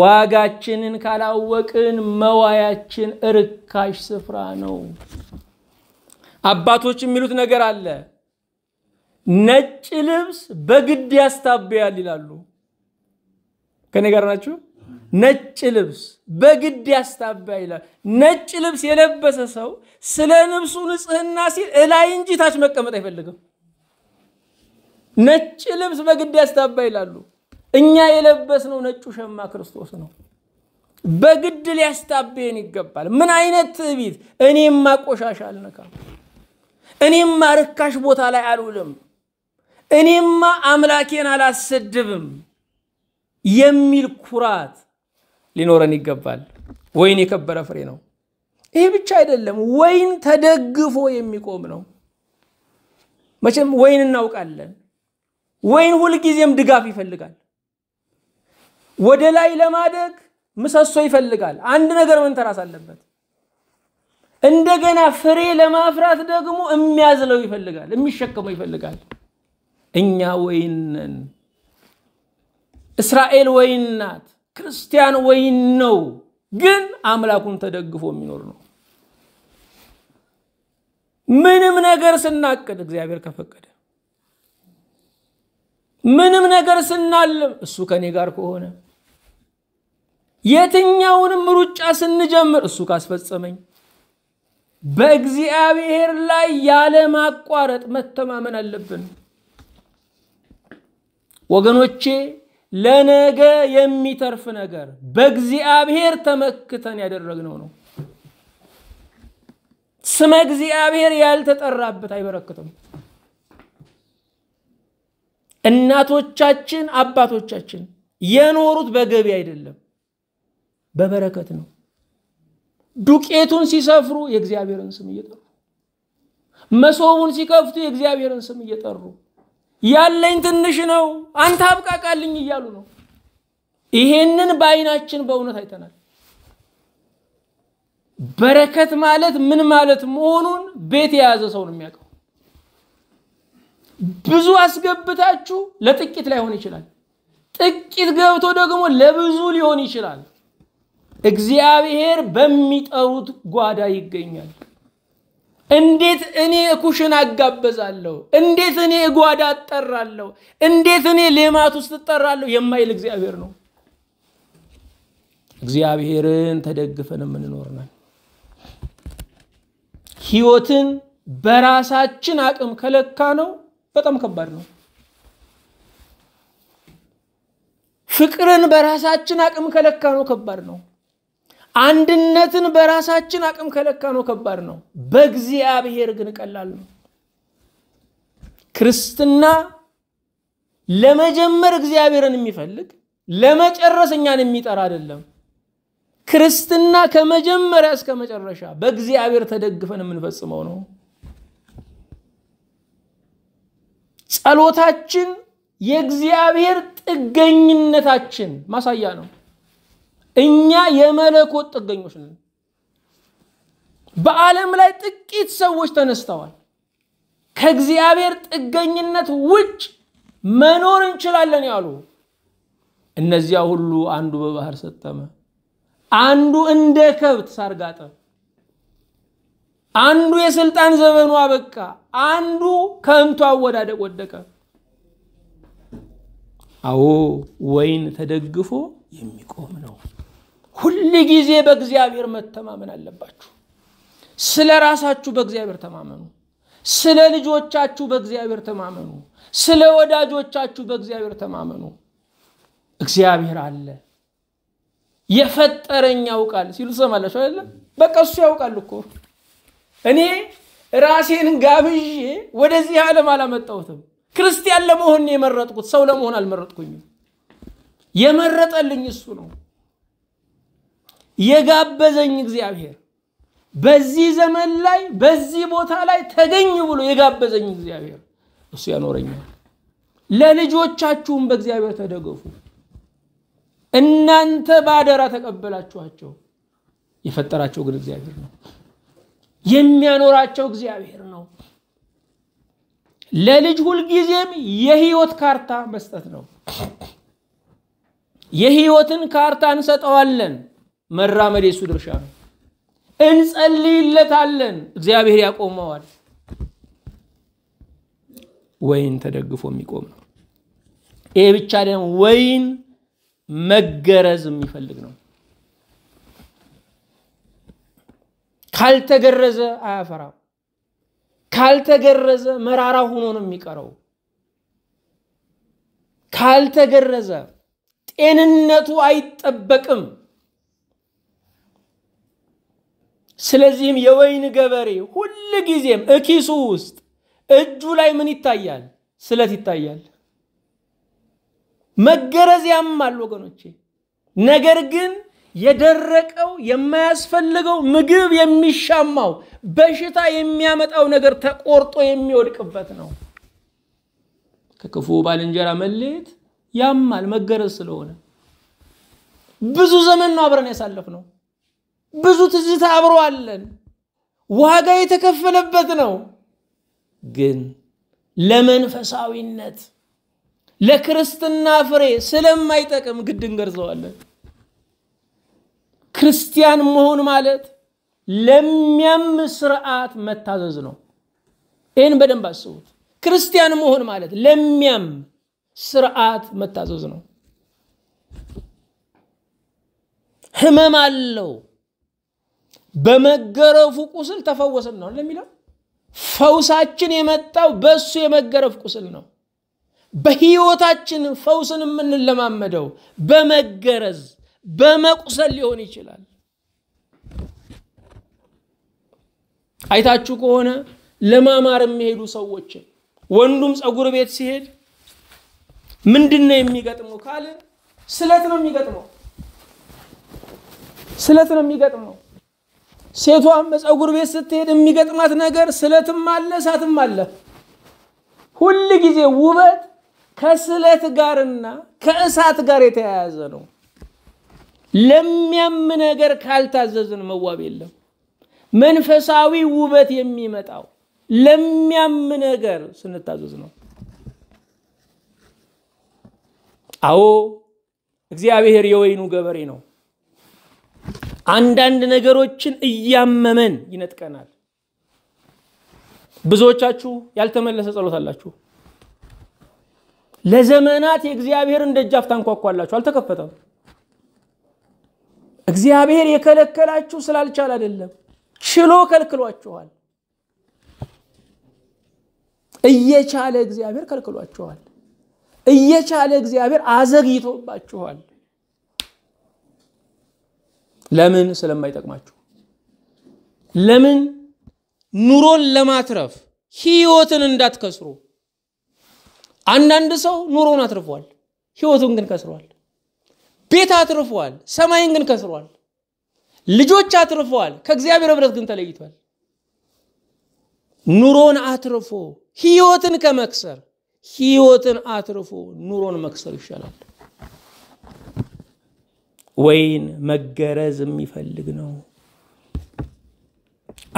ዋጋችንን ካላወቅን መዋያችን እርካሽ ስፍራ ነው። አባቶች የሚሉት ነገር አለ። ነጭ ልብስ በግድ ያስታብያል ይላሉ። ከኔ ጋር ናችሁ? ነጭ ልብስ በግድ ያስታባ ይላል። ነጭ ልብስ የለበሰ ሰው ስለ ልብሱ ንጽህና ሲል እላይ እንጂ ታች መቀመጥ አይፈልግም። ነጭ ልብስ በግድ ያስታባ ይላሉ። እኛ የለበስነው ነጩ ሸማ ክርስቶስ ነው። በግድ ሊያስታብየን ይገባል። ምን አይነት ትዕቢት! እኔማ ቆሻሻ አልነካም፣ እኔማ ርካሽ ቦታ ላይ አልውልም፣ እኔማ አምላኬን አላሰድብም የሚል ኩራት ሊኖረን ይገባል። ወይን የከበረ ፍሬ ነው። ይሄ ብቻ አይደለም፣ ወይን ተደግፎ የሚቆም ነው። መቼም ወይን እናውቃለን። ወይን ሁልጊዜም ድጋፍ ይፈልጋል። ወደ ላይ ለማደግ ምሰሶ ይፈልጋል። አንድ ነገር መንተራስ አለበት። እንደገና ፍሬ ለማፍራት ደግሞ የሚያዝለው ይፈልጋል፣ የሚሸከመው ይፈልጋል። እኛ ወይን ነን። እስራኤል ወይን ናት። ክርስቲያን ወይን ነው፣ ግን አምላኩን ተደግፎ የሚኖር ነው። ምንም ነገር ስናቅድ እግዚአብሔር ከፈቀደ፣ ምንም ነገር ስናልም እሱ ከኔ ጋር ከሆነ፣ የትኛውንም ሩጫ ስንጀምር እሱ ካስፈጸመኝ፣ በእግዚአብሔር ላይ ያለ ማቋረጥ መተማመን አለብን ወገኖቼ። ለነገ የሚተርፍ ነገር በእግዚአብሔር ተመክተን ያደረግነው ነው። ስመ እግዚአብሔር ያልተጠራበት አይበረክትም። እናቶቻችን አባቶቻችን የኖሩት በገቢ አይደለም፣ በበረከት ነው። ዱቄቱን ሲሰፍሩ የእግዚአብሔርን ስም እየጠሩ መሶቡን ሲከፍቱ የእግዚአብሔርን ስም እየጠሩ ያለኝ ትንሽ ነው፣ አንተ አብቃቃልኝ እያሉ ነው። ይሄንን በአይናችን በእውነት አይተናል። በረከት ማለት ምን ማለት መሆኑን ቤት የያዘ ሰው ነው የሚያውቀው። ብዙ አስገብታችሁ ለጥቂት ላይሆን ይችላል። ጥቂት ገብቶ ደግሞ ለብዙ ሊሆን ይችላል። እግዚአብሔር በሚጠሩት ጓዳ ይገኛል። እንዴት እኔ እኩሽን አጋበዛለሁ? እንዴት እኔ እጓዳ እጠራለሁ? እንዴት እኔ ሌማት ውስጥ እጠራለሁ? የማይል እግዚአብሔር ነው። እግዚአብሔርን ተደግፈን የምንኖር ነን። ህይወትን በራሳችን አቅም ከለካ ነው በጣም ከባድ ነው። ፍቅርን በራሳችን አቅም ከለካ ነው ከባድ ነው። አንድነትን በራሳችን አቅም ከለካ ነው ከባድ ነው። በእግዚአብሔር ግን ቀላል ነው። ክርስትና ለመጀመር እግዚአብሔርን የሚፈልግ ለመጨረስ እኛን የሚጠራ አይደለም። ክርስትና ከመጀመሪያ እስከ መጨረሻ በእግዚአብሔር ተደግፈን የምንፈጽመው ነው። ጸሎታችን የእግዚአብሔር ጥገኝነታችን ማሳያ ነው። እኛ የመለኮት ጥገኞች ነን። በዓለም ላይ ጥቂት ሰዎች ተነስተዋል። ከእግዚአብሔር ጥገኝነት ውጭ መኖር እንችላለን ያሉ እነዚያ ሁሉ አንዱ በባህር ሰጠመ፣ አንዱ እንደ ከብት ሳርጋጠ፣ አንዱ የስልጣን ዘመኑ አበቃ፣ አንዱ ከንቱ አወዳደቅ ወደቀ። አዎ ወይን ተደግፎ የሚቆም ነው። ሁል ጊዜ በእግዚአብሔር መተማመን አለባችሁ። ስለ ራሳችሁ በእግዚአብሔር ተማመኑ። ስለ ልጆቻችሁ በእግዚአብሔር ተማመኑ። ስለ ወዳጆቻችሁ በእግዚአብሔር ተማመኑ። እግዚአብሔር አለ የፈጠረኝ ያውቃል ሲሉ ሰማላችሁ አይደለም? በቃ እሱ ያውቃል እኮ እኔ ራሴን ጋብዤ ወደዚህ ዓለም አላመጣሁትም። ክርስቲያን ለመሆን የመረጥኩት ሰው ለመሆን አልመረጥኩኝም። የመረጠልኝ እሱ ነው። የጋበዘኝ እግዚአብሔር በዚህ ዘመን ላይ በዚህ ቦታ ላይ ተገኝ ብሎ የጋበዘኝ እግዚአብሔር እሱ ያኖረኛል። ለልጆቻችሁም በእግዚአብሔር ተደገፉ። እናንተ በአደራ ተቀበላችኋቸው። የፈጠራቸው ግን እግዚአብሔር ነው። የሚያኖራቸው እግዚአብሔር ነው። ለልጅ ሁልጊዜም የህይወት ካርታ መስጠት ነው። የህይወትን ካርታ እንሰጠዋለን። መራመድ የሱ ድርሻ ነው። እንጸልይለታለን፣ እግዚአብሔር ያቆመዋል። ወይን ተደግፎ የሚቆም ነው። ይሄ ብቻ ደግሞ ወይን መገረዝ የሚፈልግ ነው። ካልተገረዘ አያፈራም። ካልተገረዘ መራራ ሆኖ ነው የሚቀረው። ካልተገረዘ ጤንነቱ አይጠበቅም። ስለዚህም የወይን ገበሬ ሁል ጊዜም እኪሱ ውስጥ እጁ ላይ ምን ይታያል? ስለት ይታያል። መገረዝ ያማል ወገኖቼ። ነገር ግን የደረቀው የማያስፈልገው ምግብ የሚሻማው በሽታ የሚያመጣው ነገር ተቆርጦ የሚወድቅበት ነው። ከክፉ ባልንጀራ መለየት ያማል መገረዝ ስለሆነ ብዙ ዘመን ነው አብረን ያሳለፍ ነው። ብዙ ትዝታ አብሮ አለን። ዋጋ የተከፈለበት ነው። ግን ለመንፈሳዊነት ለክርስትና ፍሬ ስለማይጠቅም ግድ እንገርዘዋለን። ክርስቲያን መሆን ማለት ለሚያም ስርዓት መታዘዝ ነው። ይህን በደንብ አስቡት። ክርስቲያን መሆን ማለት ለሚያም ስርዓት መታዘዝ ነው። ህመም አለው። በመገረፉ ቁስል ተፈወሰን ነው ለሚለው ፈውሳችን የመጣው በእሱ የመገረፍ ቁስል ነው። በህይወታችን ፈውስን የምንለማመደው በመገረዝ በመቁሰል ሊሆን ይችላል። አይታችሁ ከሆነ ለማማር የሚሄዱ ሰዎችን ወንዱም ፀጉር ቤት ሲሄድ ምንድን ነው የሚገጥመው ካለ ስለት ነው የሚገጥመው። ስለት ነው የሚገጥመው። ሴቷም በፀጉር ቤት ስትሄድ የሚገጥማት ነገር ስለትም አለ እሳትም አለ። ሁል ጊዜ ውበት ከስለት ጋርና ከእሳት ጋር የተያያዘ ነው። ለሚያም ነገር ካልታዘዝን መዋብ የለም። መንፈሳዊ ውበት የሚመጣው ለሚያም ነገር ስንታዘዝ ነው። አዎ እግዚአብሔር የወይኑ ገበሬ ነው። አንዳንድ ነገሮችን እያመመን ይነጥቀናል። ብዙዎቻችሁ ያልተመለሰ ጸሎት አላችሁ። ለዘመናት የእግዚአብሔርን ደጃፍ ታንኳኳላችሁ፣ አልተከፈተም። እግዚአብሔር የከለከላችሁ ስላልቻል አይደለም፣ ችሎ ከልክሏችኋል። እየቻለ እግዚአብሔር ከልክሏችኋል። እየቻለ እግዚአብሔር አዘግይቶባችኋል። ለምን ስለማይጠቅማችሁ ለምን ኑሮን ለማትረፍ ህይወትን እንዳትከስሩ አንዳንድ ሰው ኑሮን አትርፏል ህይወቱን ግን ከስሯል ቤት አትርፏል ሰማይን ግን ከስሯል ልጆች አትርፈዋል ከእግዚአብሔር ህብረት ግን ተለይቷል ኑሮን አትርፎ ህይወትን ከመክሰር ህይወትን አትርፎ ኑሮን መክሰር ይሻላል ወይን መገረዝ የሚፈልግ ነው።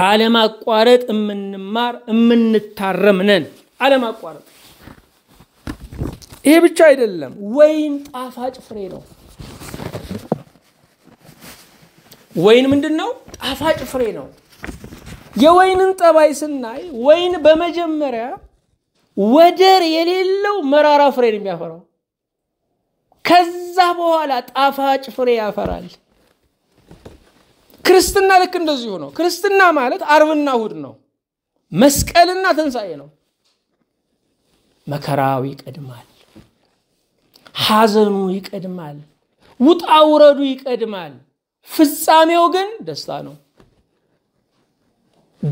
አለማቋረጥ የምንማር የምንታረም ነን። አለማቋረጥ ይሄ ብቻ አይደለም። ወይን ጣፋጭ ፍሬ ነው። ወይን ምንድን ነው? ጣፋጭ ፍሬ ነው። የወይንን ጠባይ ስናይ ወይን በመጀመሪያ ወደር የሌለው መራራ ፍሬ ነው የሚያፈራው። ከዛ በኋላ ጣፋጭ ፍሬ ያፈራል። ክርስትና ልክ እንደዚሁ ነው። ክርስትና ማለት አርብና እሁድ ነው። መስቀልና ትንሣኤ ነው። መከራው ይቀድማል። ሐዘኑ ይቀድማል። ውጣ ውረዱ ይቀድማል። ፍጻሜው ግን ደስታ ነው።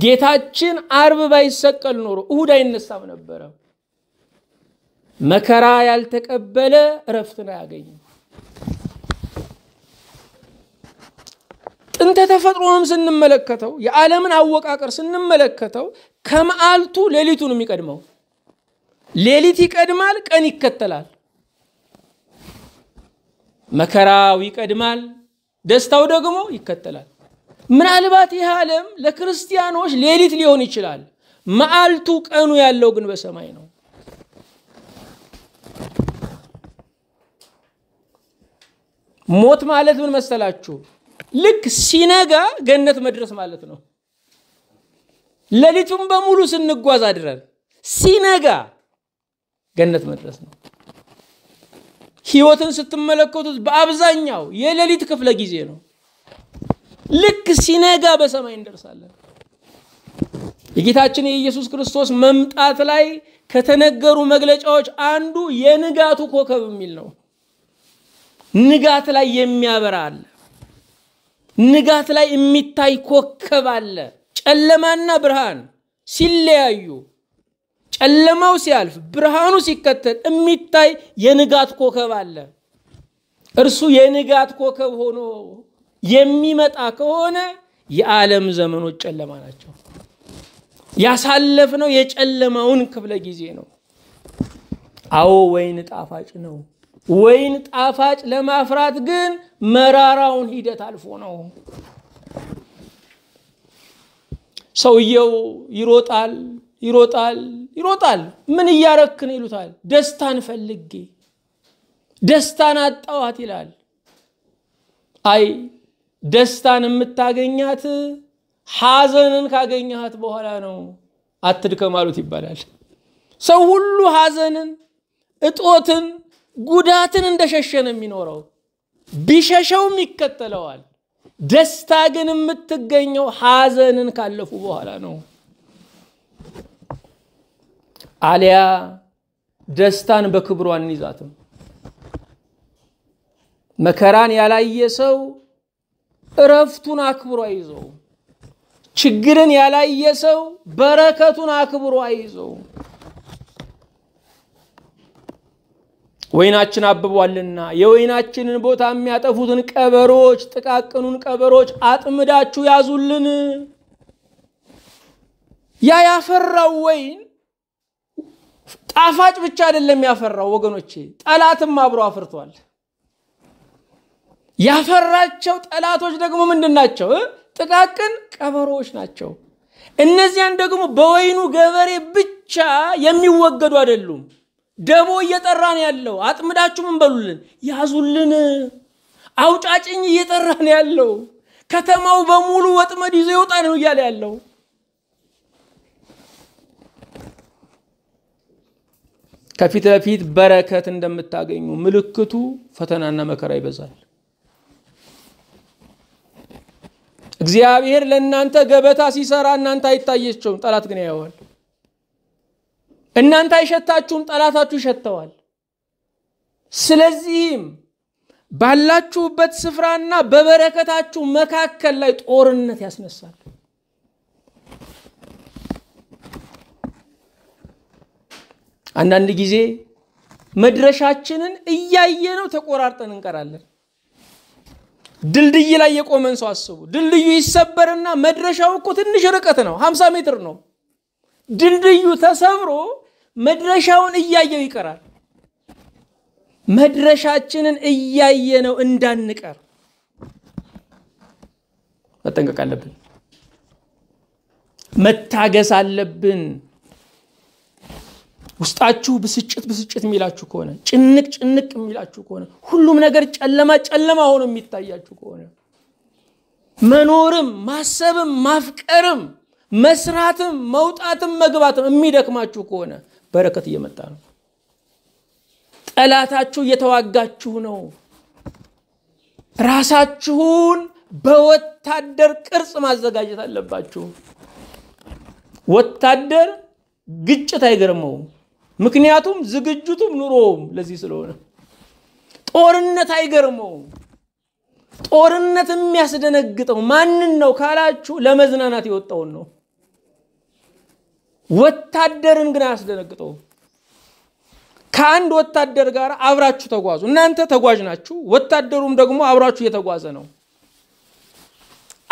ጌታችን አርብ ባይሰቀል ኖሮ እሁድ አይነሳም ነበረም። መከራ ያልተቀበለ እረፍትን አያገኝም። ጥንተ ተፈጥሮም ስንመለከተው የዓለምን አወቃቀር ስንመለከተው ከመዓልቱ ሌሊቱን የሚቀድመው ሌሊት ይቀድማል፣ ቀን ይከተላል። መከራው ይቀድማል፣ ደስታው ደግሞ ይከተላል። ምናልባት ይህ ዓለም ለክርስቲያኖች ሌሊት ሊሆን ይችላል። መዓልቱ ቀኑ ያለው ግን በሰማይ ነው። ሞት ማለት ምን መሰላችሁ? ልክ ሲነጋ ገነት መድረስ ማለት ነው። ሌሊቱን በሙሉ ስንጓዝ አድረን ሲነጋ ገነት መድረስ ነው። ህይወትን ስትመለከቱት በአብዛኛው የሌሊት ክፍለ ጊዜ ነው። ልክ ሲነጋ በሰማይ እንደርሳለን። የጌታችን የኢየሱስ ክርስቶስ መምጣት ላይ ከተነገሩ መግለጫዎች አንዱ የንጋቱ ኮከብ የሚል ነው። ንጋት ላይ የሚያበራ አለ። ንጋት ላይ የሚታይ ኮከብ አለ። ጨለማና ብርሃን ሲለያዩ ጨለማው ሲያልፍ ብርሃኑ ሲከተል የሚታይ የንጋት ኮከብ አለ። እርሱ የንጋት ኮከብ ሆኖ የሚመጣ ከሆነ የዓለም ዘመኖች ጨለማ ናቸው። ያሳለፍነው የጨለማውን ክፍለ ጊዜ ነው። አዎ ወይን ጣፋጭ ነው። ወይን ጣፋጭ ለማፍራት ግን መራራውን ሂደት አልፎ ነው። ሰውየው ይሮጣል ይሮጣል ይሮጣል። ምን እያረክን ይሉታል። ደስታን ፈልጌ ደስታን አጣዋት ይላል። አይ ደስታን የምታገኛት ሐዘንን ካገኘሃት በኋላ ነው። አትድከም አሉት ይባላል። ሰው ሁሉ ሐዘንን እጦትን ጉዳትን እንደሸሸ ነው የሚኖረው። ቢሸሸውም ይከተለዋል። ደስታ ግን የምትገኘው ሐዘንን ካለፉ በኋላ ነው። አሊያ ደስታን በክብሯ እንይዛትም። መከራን ያላየ ሰው እረፍቱን አክብሮ አይዘው። ችግርን ያላየ ሰው በረከቱን አክብሮ አይዘው። ወይናችን አብቧልና የወይናችንን ቦታ የሚያጠፉትን ቀበሮች፣ ጥቃቅኑን ቀበሮች አጥምዳችሁ ያዙልን። ያ ያፈራው ወይን ጣፋጭ ብቻ አይደለም ያፈራው ወገኖቼ፣ ጠላትም አብሮ አፍርቷል። ያፈራቸው ጠላቶች ደግሞ ምንድን ናቸው? ጥቃቅን ቀበሮዎች ናቸው። እነዚያን ደግሞ በወይኑ ገበሬ ብቻ የሚወገዱ አይደሉም። ደቦ እየጠራን ያለው አጥምዳችሁ ምን በሉልን፣ ያዙልን፣ አውጫጭኝ እየጠራን ያለው ከተማው በሙሉ ወጥመድ ይዞ ይወጣ ነው እያለ ያለው ከፊት ለፊት በረከት እንደምታገኙ ምልክቱ ፈተናና መከራ ይበዛል። እግዚአብሔር ለእናንተ ገበታ ሲሰራ እናንተ አይታየቸውም፣ ጠላት ግን ያየዋል። እናንተ አይሸታችሁም፣ ጠላታችሁ ይሸተዋል። ስለዚህም ባላችሁበት ስፍራና በበረከታችሁ መካከል ላይ ጦርነት ያስነሳል። አንዳንድ ጊዜ መድረሻችንን ነው ተቆራርጠን እንቀራለን። ድልድይ ላይ የቆመን ሰው አስቡ። ድልድዩ ይሰበርና መድረሻው እኮ ትንሽ ርቀት ነው፣ 50 ሜትር ነው። ድልድዩ ተሰብሮ መድረሻውን እያየው ይቀራል። መድረሻችንን እያየ ነው እንዳንቀር መጠንቀቅ አለብን። መታገስ አለብን። ውስጣችሁ ብስጭት ብስጭት የሚላችሁ ከሆነ ጭንቅ ጭንቅ የሚላችሁ ከሆነ ሁሉም ነገር ጨለማ ጨለማ ሆኖ የሚታያችሁ ከሆነ መኖርም ማሰብም ማፍቀርም መስራትም መውጣትም መግባትም የሚደክማችሁ ከሆነ በረከት እየመጣ ነው። ጠላታችሁ እየተዋጋችሁ ነው። ራሳችሁን በወታደር ቅርጽ ማዘጋጀት አለባችሁ። ወታደር ግጭት አይገርመውም። ምክንያቱም ዝግጅቱም ኑሮውም ለዚህ ስለሆነ ጦርነት አይገርመውም። ጦርነት የሚያስደነግጠው ማንን ነው ካላችሁ፣ ለመዝናናት የወጣውን ነው። ወታደርን ግን አያስደነግጠው። ከአንድ ወታደር ጋር አብራችሁ ተጓዙ። እናንተ ተጓዥ ናችሁ፣ ወታደሩም ደግሞ አብራችሁ እየተጓዘ ነው።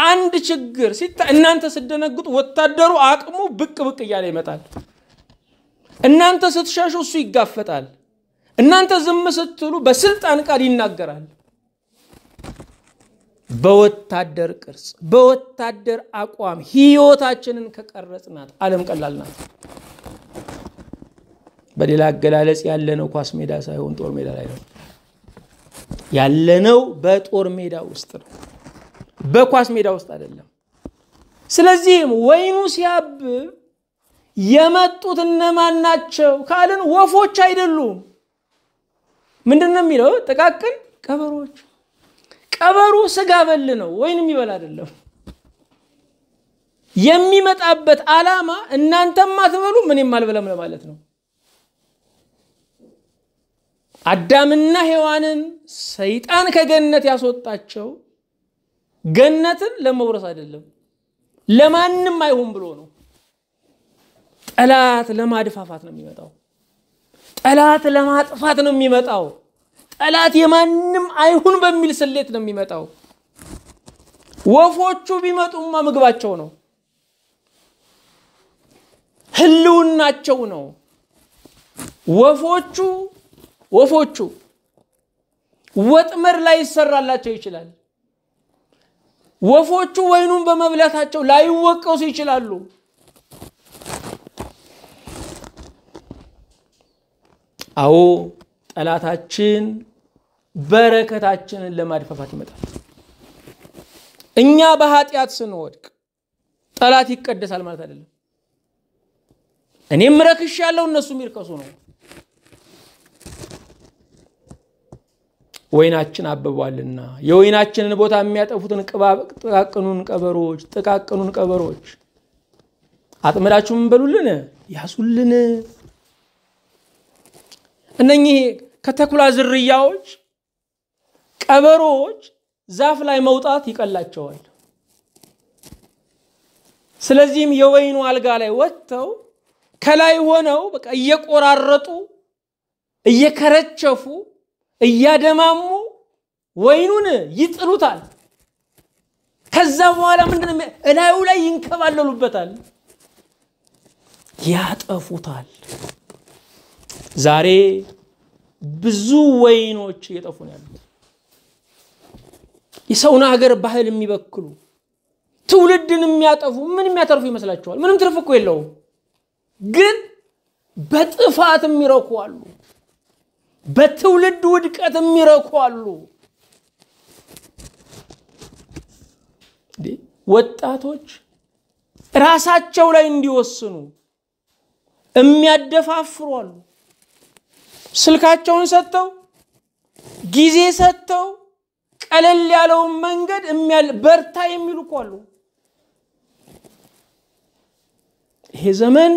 አንድ ችግር ሲታ እናንተ ስደነግጡ ወታደሩ አቅሙ ብቅ ብቅ እያለ ይመጣል። እናንተ ስትሸሹ እሱ ይጋፈጣል። እናንተ ዝም ስትሉ በስልጣን ቃል ይናገራል። በወታደር ቅርጽ በወታደር አቋም ህይወታችንን ከቀረጽናት ዓለም ቀላል ናት። በሌላ አገላለጽ ያለነው ኳስ ሜዳ ሳይሆን ጦር ሜዳ ላይ ነው። ያለነው በጦር ሜዳ ውስጥ ነው፣ በኳስ ሜዳ ውስጥ አይደለም። ስለዚህም ወይኑ ሲያብ የመጡት እነማን ናቸው ካልን ወፎች አይደሉም። ምንድን ነው የሚለው? ጥቃቅን ቀበሮች ቀበሩ ስጋ በል ነው ወይንም ይበል አይደለም። የሚመጣበት አላማ እናንተም አትበሉ እኔም አልበለም ለማለት ነው። አዳምና ሔዋንን ሰይጣን ከገነት ያስወጣቸው ገነትን ለመውረስ አይደለም፣ ለማንም አይሆን ብሎ ነው። ጠላት ለማድፋፋት ነው የሚመጣው። ጠላት ለማጥፋት ነው የሚመጣው። ጠላት የማንም አይሁን በሚል ስሌት ነው የሚመጣው። ወፎቹ ቢመጡማ ምግባቸው ነው፣ ህልውናቸው ነው። ወፎቹ ወፎቹ ወጥመድ ላይ ይሰራላቸው ይችላል። ወፎቹ ወይኑን በመብላታቸው ላይወቀሱ ይችላሉ። አዎ ጠላታችን በረከታችንን ለማድፋፋት ይመጣል። እኛ በኃጢአት ስንወድቅ ጠላት ይቀደሳል ማለት አይደለም። እኔም ያለው እነሱ የሚርከሱ ነው። ወይናችን አብቧልና የወይናችንን ቦታ የሚያጠፉትን ጥቃቅኑን ቀበሮች ጥቃቅኑን ቀበሮች አጥምዳችሁ በሉልን ያሱልን እነኚህ ከተኩላ ዝርያዎች ቀበሮዎች ዛፍ ላይ መውጣት ይቀላቸዋል። ስለዚህም የወይኑ አልጋ ላይ ወጥተው ከላይ ሆነው በቃ እየቆራረጡ እየከረቸፉ እያደማሙ ወይኑን ይጥሉታል። ከዛ በኋላ ምንድን እላዩ ላይ ይንከባለሉበታል፣ ያጠፉታል። ዛሬ ብዙ ወይኖች እየጠፉ ነው ያሉት። የሰውን ሀገር ባህል የሚበክሉ ትውልድን የሚያጠፉ ምን የሚያተርፉ ይመስላችኋል? ምንም ትርፍ እኮ የለውም። ግን በጥፋት የሚረኩ አሉ። በትውልድ ውድቀት የሚረኩ አሉ። ወጣቶች ራሳቸው ላይ እንዲወስኑ የሚያደፋፍሩ አሉ። ስልካቸውን ሰጥተው ጊዜ ሰጥተው ቀለል ያለውን መንገድ በርታ የሚሉ እኮ አሉ። ይሄ ዘመን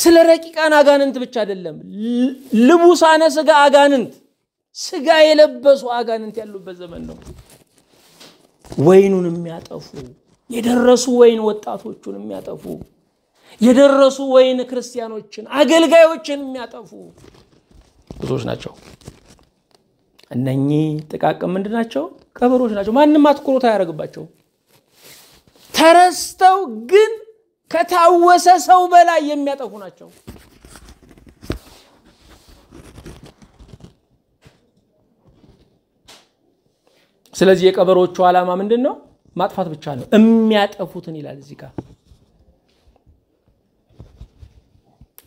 ስለ ረቂቃን አጋንንት ብቻ አይደለም፣ ልቡሳነ ስጋ አጋንንት፣ ስጋ የለበሱ አጋንንት ያሉበት ዘመን ነው። ወይኑን የሚያጠፉ የደረሱ ወይን ወጣቶቹን የሚያጠፉ የደረሱ ወይን ክርስቲያኖችን አገልጋዮችን የሚያጠፉ ብዙዎች ናቸው። እነኚህ ጥቃቅም ምንድን ናቸው? ቀበሮች ናቸው። ማንም አትኩሮት አያደርግባቸው። ተረስተው ግን ከታወሰ ሰው በላይ የሚያጠፉ ናቸው። ስለዚህ የቀበሮቹ ዓላማ ምንድን ነው? ማጥፋት ብቻ ነው። የሚያጠፉትን ይላል እዚህ ጋር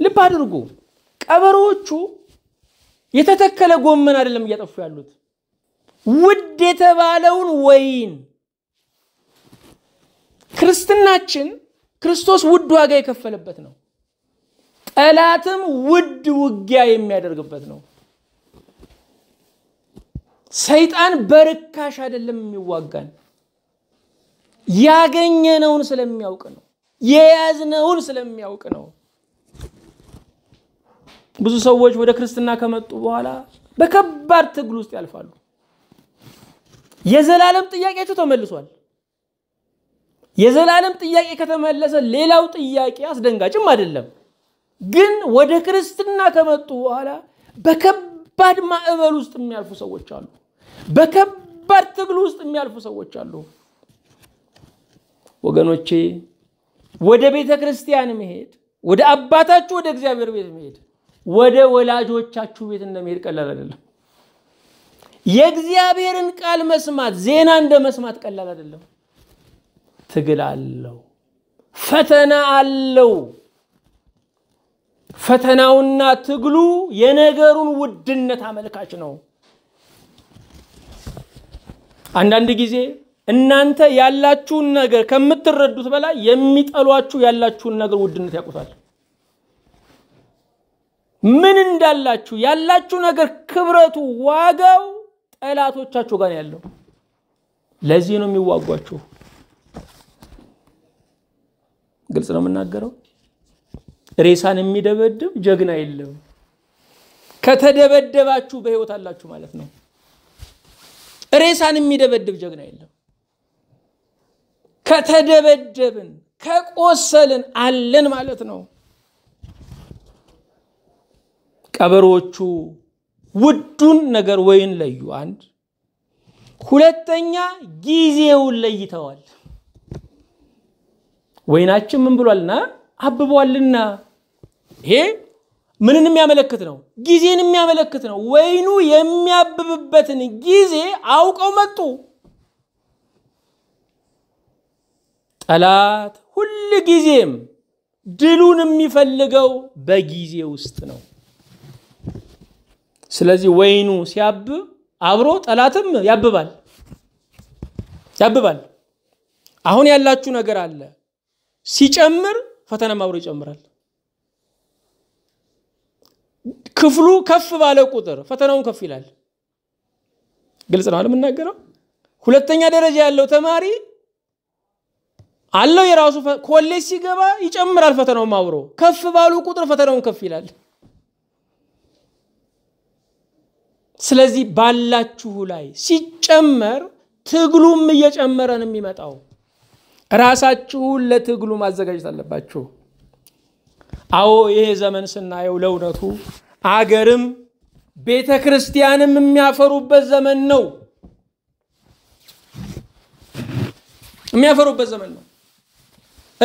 ልብ አድርጉ። ቀበሮዎቹ የተተከለ ጎመን አይደለም እያጠፉ ያሉት። ውድ የተባለውን ወይን ክርስትናችን ክርስቶስ ውድ ዋጋ የከፈለበት ነው። ጠላትም ውድ ውጊያ የሚያደርግበት ነው። ሰይጣን በርካሽ አይደለም የሚዋጋን፣ ያገኘነውን ስለሚያውቅ ነው። የያዝነውን ስለሚያውቅ ነው። ብዙ ሰዎች ወደ ክርስትና ከመጡ በኋላ በከባድ ትግል ውስጥ ያልፋሉ። የዘላለም ጥያቄያቸው ተመልሷል። የዘላለም ጥያቄ ከተመለሰ ሌላው ጥያቄ አስደንጋጭም አይደለም። ግን ወደ ክርስትና ከመጡ በኋላ በከባድ ማዕበል ውስጥ የሚያልፉ ሰዎች አሉ። በከባድ ትግል ውስጥ የሚያልፉ ሰዎች አሉ። ወገኖቼ ወደ ቤተ ክርስቲያን መሄድ፣ ወደ አባታችሁ ወደ እግዚአብሔር ቤት መሄድ ወደ ወላጆቻችሁ ቤት እንደመሄድ ቀላል አይደለም። የእግዚአብሔርን ቃል መስማት ዜና እንደ መስማት ቀላል አይደለም። ትግል አለው፣ ፈተና አለው። ፈተናውና ትግሉ የነገሩን ውድነት አመልካች ነው። አንዳንድ ጊዜ እናንተ ያላችሁን ነገር ከምትረዱት በላይ የሚጠሏችሁ ያላችሁን ነገር ውድነት ያውቁታል። ምን እንዳላችሁ ያላችሁ ነገር ክብረቱ፣ ዋጋው ጠላቶቻችሁ ጋር ያለው። ለዚህ ነው የሚዋጓችሁ። ግልጽ ነው የምናገረው። ሬሳን የሚደበድብ ጀግና የለም። ከተደበደባችሁ በህይወት አላችሁ ማለት ነው። ሬሳን የሚደበድብ ጀግና የለም። ከተደበደብን ከቆሰልን አለን ማለት ነው። ቀበሮቹ ውዱን ነገር ወይን ለዩ። አንድ ሁለተኛ ጊዜውን ለይተዋል። ወይናችን ምን ብሏልና አብቧልና። ይሄ ምንን የሚያመለክት ነው? ጊዜን የሚያመለክት ነው። ወይኑ የሚያብብበትን ጊዜ አውቀው መጡ። ጠላት ሁል ጊዜም ድሉን የሚፈልገው በጊዜ ውስጥ ነው። ስለዚህ ወይኑ ሲያብ አብሮ ጠላትም ያብባል ያብባል። አሁን ያላችሁ ነገር አለ ሲጨምር ፈተናም አብሮ ይጨምራል። ክፍሉ ከፍ ባለ ቁጥር ፈተናውን ከፍ ይላል። ግልጽ ነው የምናገረው። ሁለተኛ ደረጃ ያለው ተማሪ አለው የራሱ ኮሌጅ ሲገባ ይጨምራል። ፈተናውም አብሮ ከፍ ባሉ ቁጥር ፈተናውን ከፍ ይላል። ስለዚህ ባላችሁ ላይ ሲጨመር ትግሉም እየጨመረ ነው የሚመጣው። ራሳችሁን ለትግሉ ማዘጋጀት አለባችሁ። አዎ ይሄ ዘመን ስናየው ለእውነቱ አገርም ቤተ ክርስቲያንም የሚያፈሩበት ዘመን ነው። የሚያፈሩበት ዘመን ነው።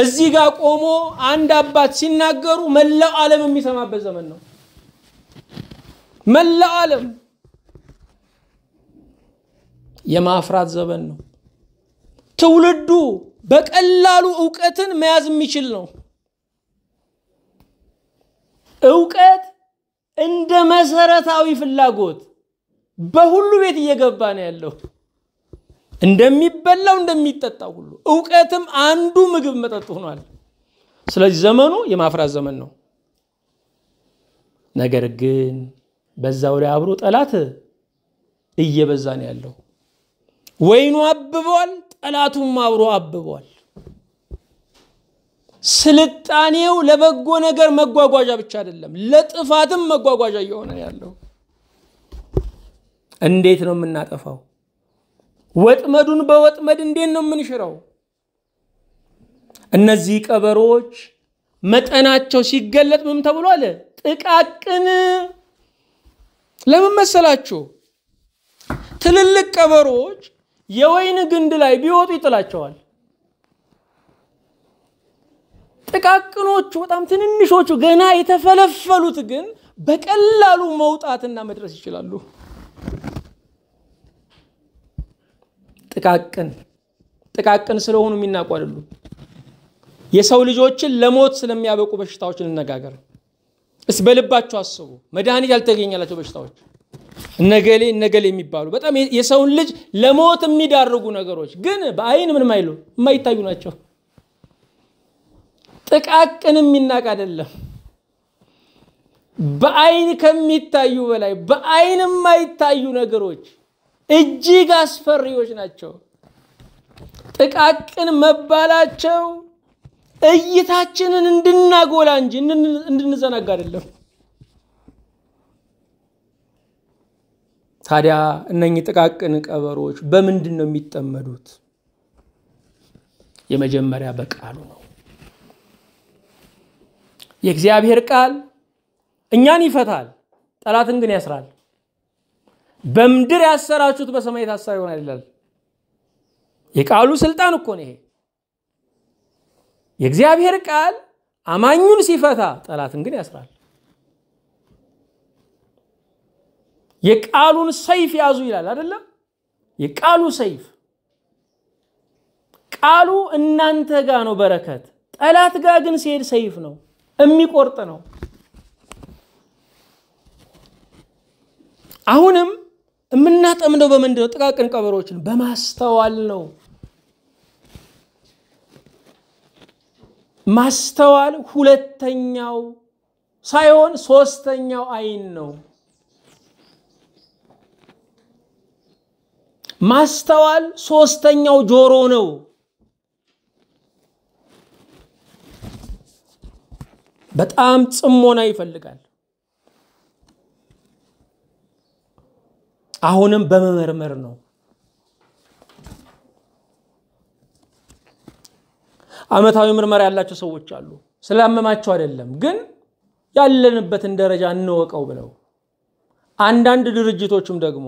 እዚህ ጋር ቆሞ አንድ አባት ሲናገሩ መላው ዓለም የሚሰማበት ዘመን ነው። መላው ዓለም የማፍራት ዘመን ነው። ትውልዱ በቀላሉ እውቀትን መያዝ የሚችል ነው። እውቀት እንደ መሰረታዊ ፍላጎት በሁሉ ቤት እየገባ ነው ያለው። እንደሚበላው እንደሚጠጣው ሁሉ እውቀትም አንዱ ምግብ መጠጥ ሆኗል። ስለዚህ ዘመኑ የማፍራት ዘመን ነው። ነገር ግን በዛው ላይ አብሮ ጠላት እየበዛ ነው ያለው። ወይኑ አብቧል፣ ጠላቱም አብሮ አብቧል። ስልጣኔው ለበጎ ነገር መጓጓዣ ብቻ አይደለም፣ ለጥፋትም መጓጓዣ እየሆነ ያለው። እንዴት ነው የምናጠፋው? ወጥመዱን በወጥመድ እንዴት ነው የምንሽረው? እነዚህ ቀበሮች መጠናቸው ሲገለጥ ምን አለ? ጥቃቅን ለምን መሰላችሁ? ትልልቅ ቀበሮች የወይን ግንድ ላይ ቢወጡ ይጥላቸዋል። ጥቃቅኖቹ በጣም ትንንሾቹ ገና የተፈለፈሉት ግን በቀላሉ መውጣትና መድረስ ይችላሉ። ጥቃቅን ጥቃቅን ስለሆኑ የሚናቁ አይደሉም። የሰው ልጆችን ለሞት ስለሚያበቁ በሽታዎች እንነጋገር። እስ በልባቸው አስቡ። መድኃኒት ያልተገኛላቸው በሽታዎች እነገሌ እነገሌ የሚባሉ በጣም የሰውን ልጅ ለሞት የሚዳርጉ ነገሮች ግን በአይን ምንም አይሉ የማይታዩ ናቸው። ጥቃቅን የሚናቅ አይደለም። በአይን ከሚታዩ በላይ በአይን የማይታዩ ነገሮች እጅግ አስፈሪዎች ናቸው። ጥቃቅን መባላቸው እይታችንን እንድናጎላ እንጂ እንድንዘናጋ አይደለም። ታዲያ እነኚህ ጥቃቅን ቀበሮች በምንድን ነው የሚጠመዱት? የመጀመሪያ በቃሉ ነው። የእግዚአብሔር ቃል እኛን ይፈታል፣ ጠላትን ግን ያስራል። በምድር ያሰራችሁት በሰማይ ታሳሪ ይሆናል ይላል። የቃሉ ስልጣን እኮ ነው ይሄ። የእግዚአብሔር ቃል አማኙን ሲፈታ ጠላትን ግን ያስራል። የቃሉን ሰይፍ ያዙ ይላል አይደለም የቃሉ ሰይፍ ቃሉ እናንተ ጋ ነው በረከት ጠላት ጋ ግን ሲሄድ ሰይፍ ነው የሚቆርጥ ነው አሁንም የምናጠምደው በምንድን ጥቃቅን ቀበሮችን በማስተዋል ነው ማስተዋል ሁለተኛው ሳይሆን ሶስተኛው አይን ነው ማስተዋል ሶስተኛው ጆሮ ነው። በጣም ጽሞና ይፈልጋል። አሁንም በመመርመር ነው። አመታዊ ምርመራ ያላቸው ሰዎች አሉ። ስላመማቸው አይደለም፣ ግን ያለንበትን ደረጃ እንወቀው ብለው አንዳንድ ድርጅቶችም ደግሞ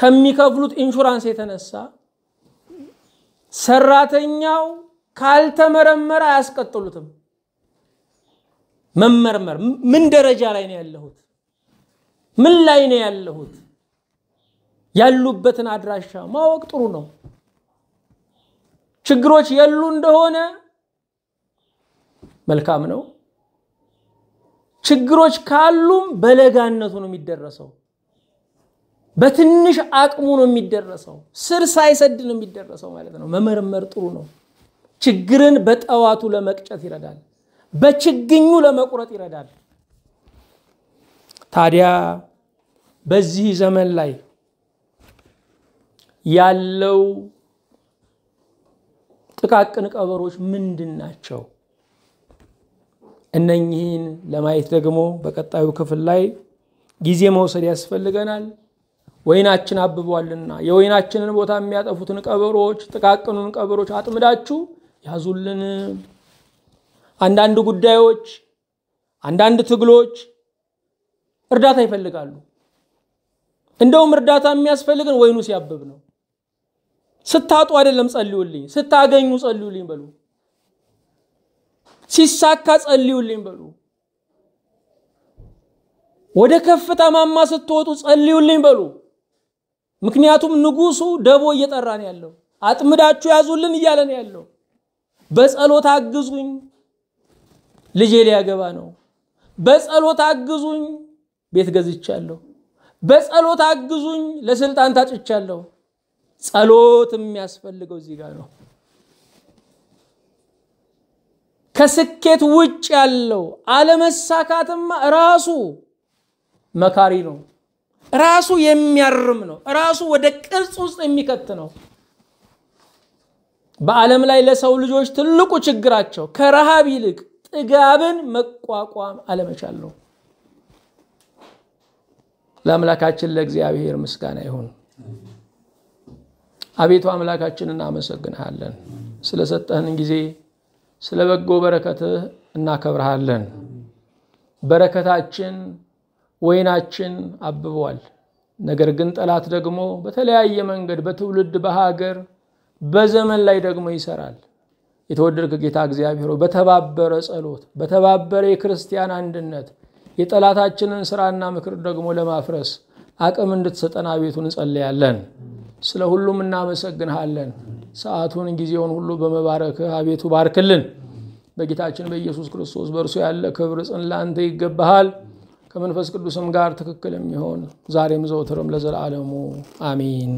ከሚከፍሉት ኢንሹራንስ የተነሳ ሰራተኛው ካልተመረመረ አያስቀጥሉትም። መመርመር ምን ደረጃ ላይ ነው ያለሁት? ምን ላይ ነው ያለሁት? ያሉበትን አድራሻ ማወቅ ጥሩ ነው። ችግሮች የሉ እንደሆነ መልካም ነው። ችግሮች ካሉም በለጋነቱ ነው የሚደረሰው። በትንሽ አቅሙ ነው የሚደረሰው። ስር ሳይሰድ ነው የሚደረሰው ማለት ነው። መመርመር ጥሩ ነው። ችግርን በጠዋቱ ለመቅጨት ይረዳል። በችግኙ ለመቁረጥ ይረዳል። ታዲያ በዚህ ዘመን ላይ ያለው ጥቃቅን ቀበሮች ምንድን ናቸው? እነኚህን ለማየት ደግሞ በቀጣዩ ክፍል ላይ ጊዜ መውሰድ ያስፈልገናል። ወይናችን አብቧልና የወይናችንን ቦታ የሚያጠፉትን ቀበሮች ጥቃቅኑን ቀበሮች አጥምዳችሁ ያዙልን። አንዳንድ ጉዳዮች፣ አንዳንድ ትግሎች እርዳታ ይፈልጋሉ። እንደውም እርዳታ የሚያስፈልግን ወይኑ ሲያብብ ነው። ስታጡ አይደለም ጸልዩልኝ፣ ስታገኙ ጸልዩልኝ በሉ፣ ሲሳካ ጸልዩልኝ በሉ፣ ወደ ከፍታ ማማ ስትወጡ ጸልዩልኝ በሉ። ምክንያቱም ንጉሱ ደቦ እየጠራ ነው ያለው። አጥምዳችሁ ያዙልን እያለ ነው ያለው። በጸሎት አግዙኝ፣ ልጄ ሊያገባ ነው። በጸሎት አግዙኝ፣ ቤት ገዝቻለሁ። በጸሎት አግዙኝ፣ ለስልጣን ታጭቻለሁ። ጸሎት የሚያስፈልገው እዚህ ጋር ነው። ከስኬት ውጭ ያለው አለመሳካትማ ራሱ መካሪ ነው። ራሱ የሚያርም ነው። ራሱ ወደ ቅርጽ ውስጥ የሚከት ነው። በዓለም ላይ ለሰው ልጆች ትልቁ ችግራቸው ከረሃብ ይልቅ ጥጋብን መቋቋም አለመቻል ነው። ለአምላካችን ለእግዚአብሔር ምስጋና ይሁን። አቤቱ አምላካችን እናመሰግንሃለን። ስለሰጠህን ጊዜ ስለ በጎ በረከትህ እናከብርሃለን። በረከታችን ወይናችን አብቧል። ነገር ግን ጠላት ደግሞ በተለያየ መንገድ በትውልድ፣ በሀገር፣ በዘመን ላይ ደግሞ ይሰራል። የተወደድክ ጌታ እግዚአብሔር በተባበረ ጸሎት፣ በተባበረ የክርስቲያን አንድነት የጠላታችንን ስራና ምክር ደግሞ ለማፍረስ አቅም እንድትሰጠን አቤቱን እንጸለያለን። ስለ ሁሉም እናመሰግንሃለን። ሰዓቱን ጊዜውን ሁሉ በመባረክህ አቤቱ ባርክልን። በጌታችን በኢየሱስ ክርስቶስ በእርሱ ያለ ክብር ጽን ለአንተ ይገባሃል። ከመንፈስ ቅዱስም ጋር ትክክል የሚሆን ዛሬም ዘውትርም ለዘላለሙ አሚን።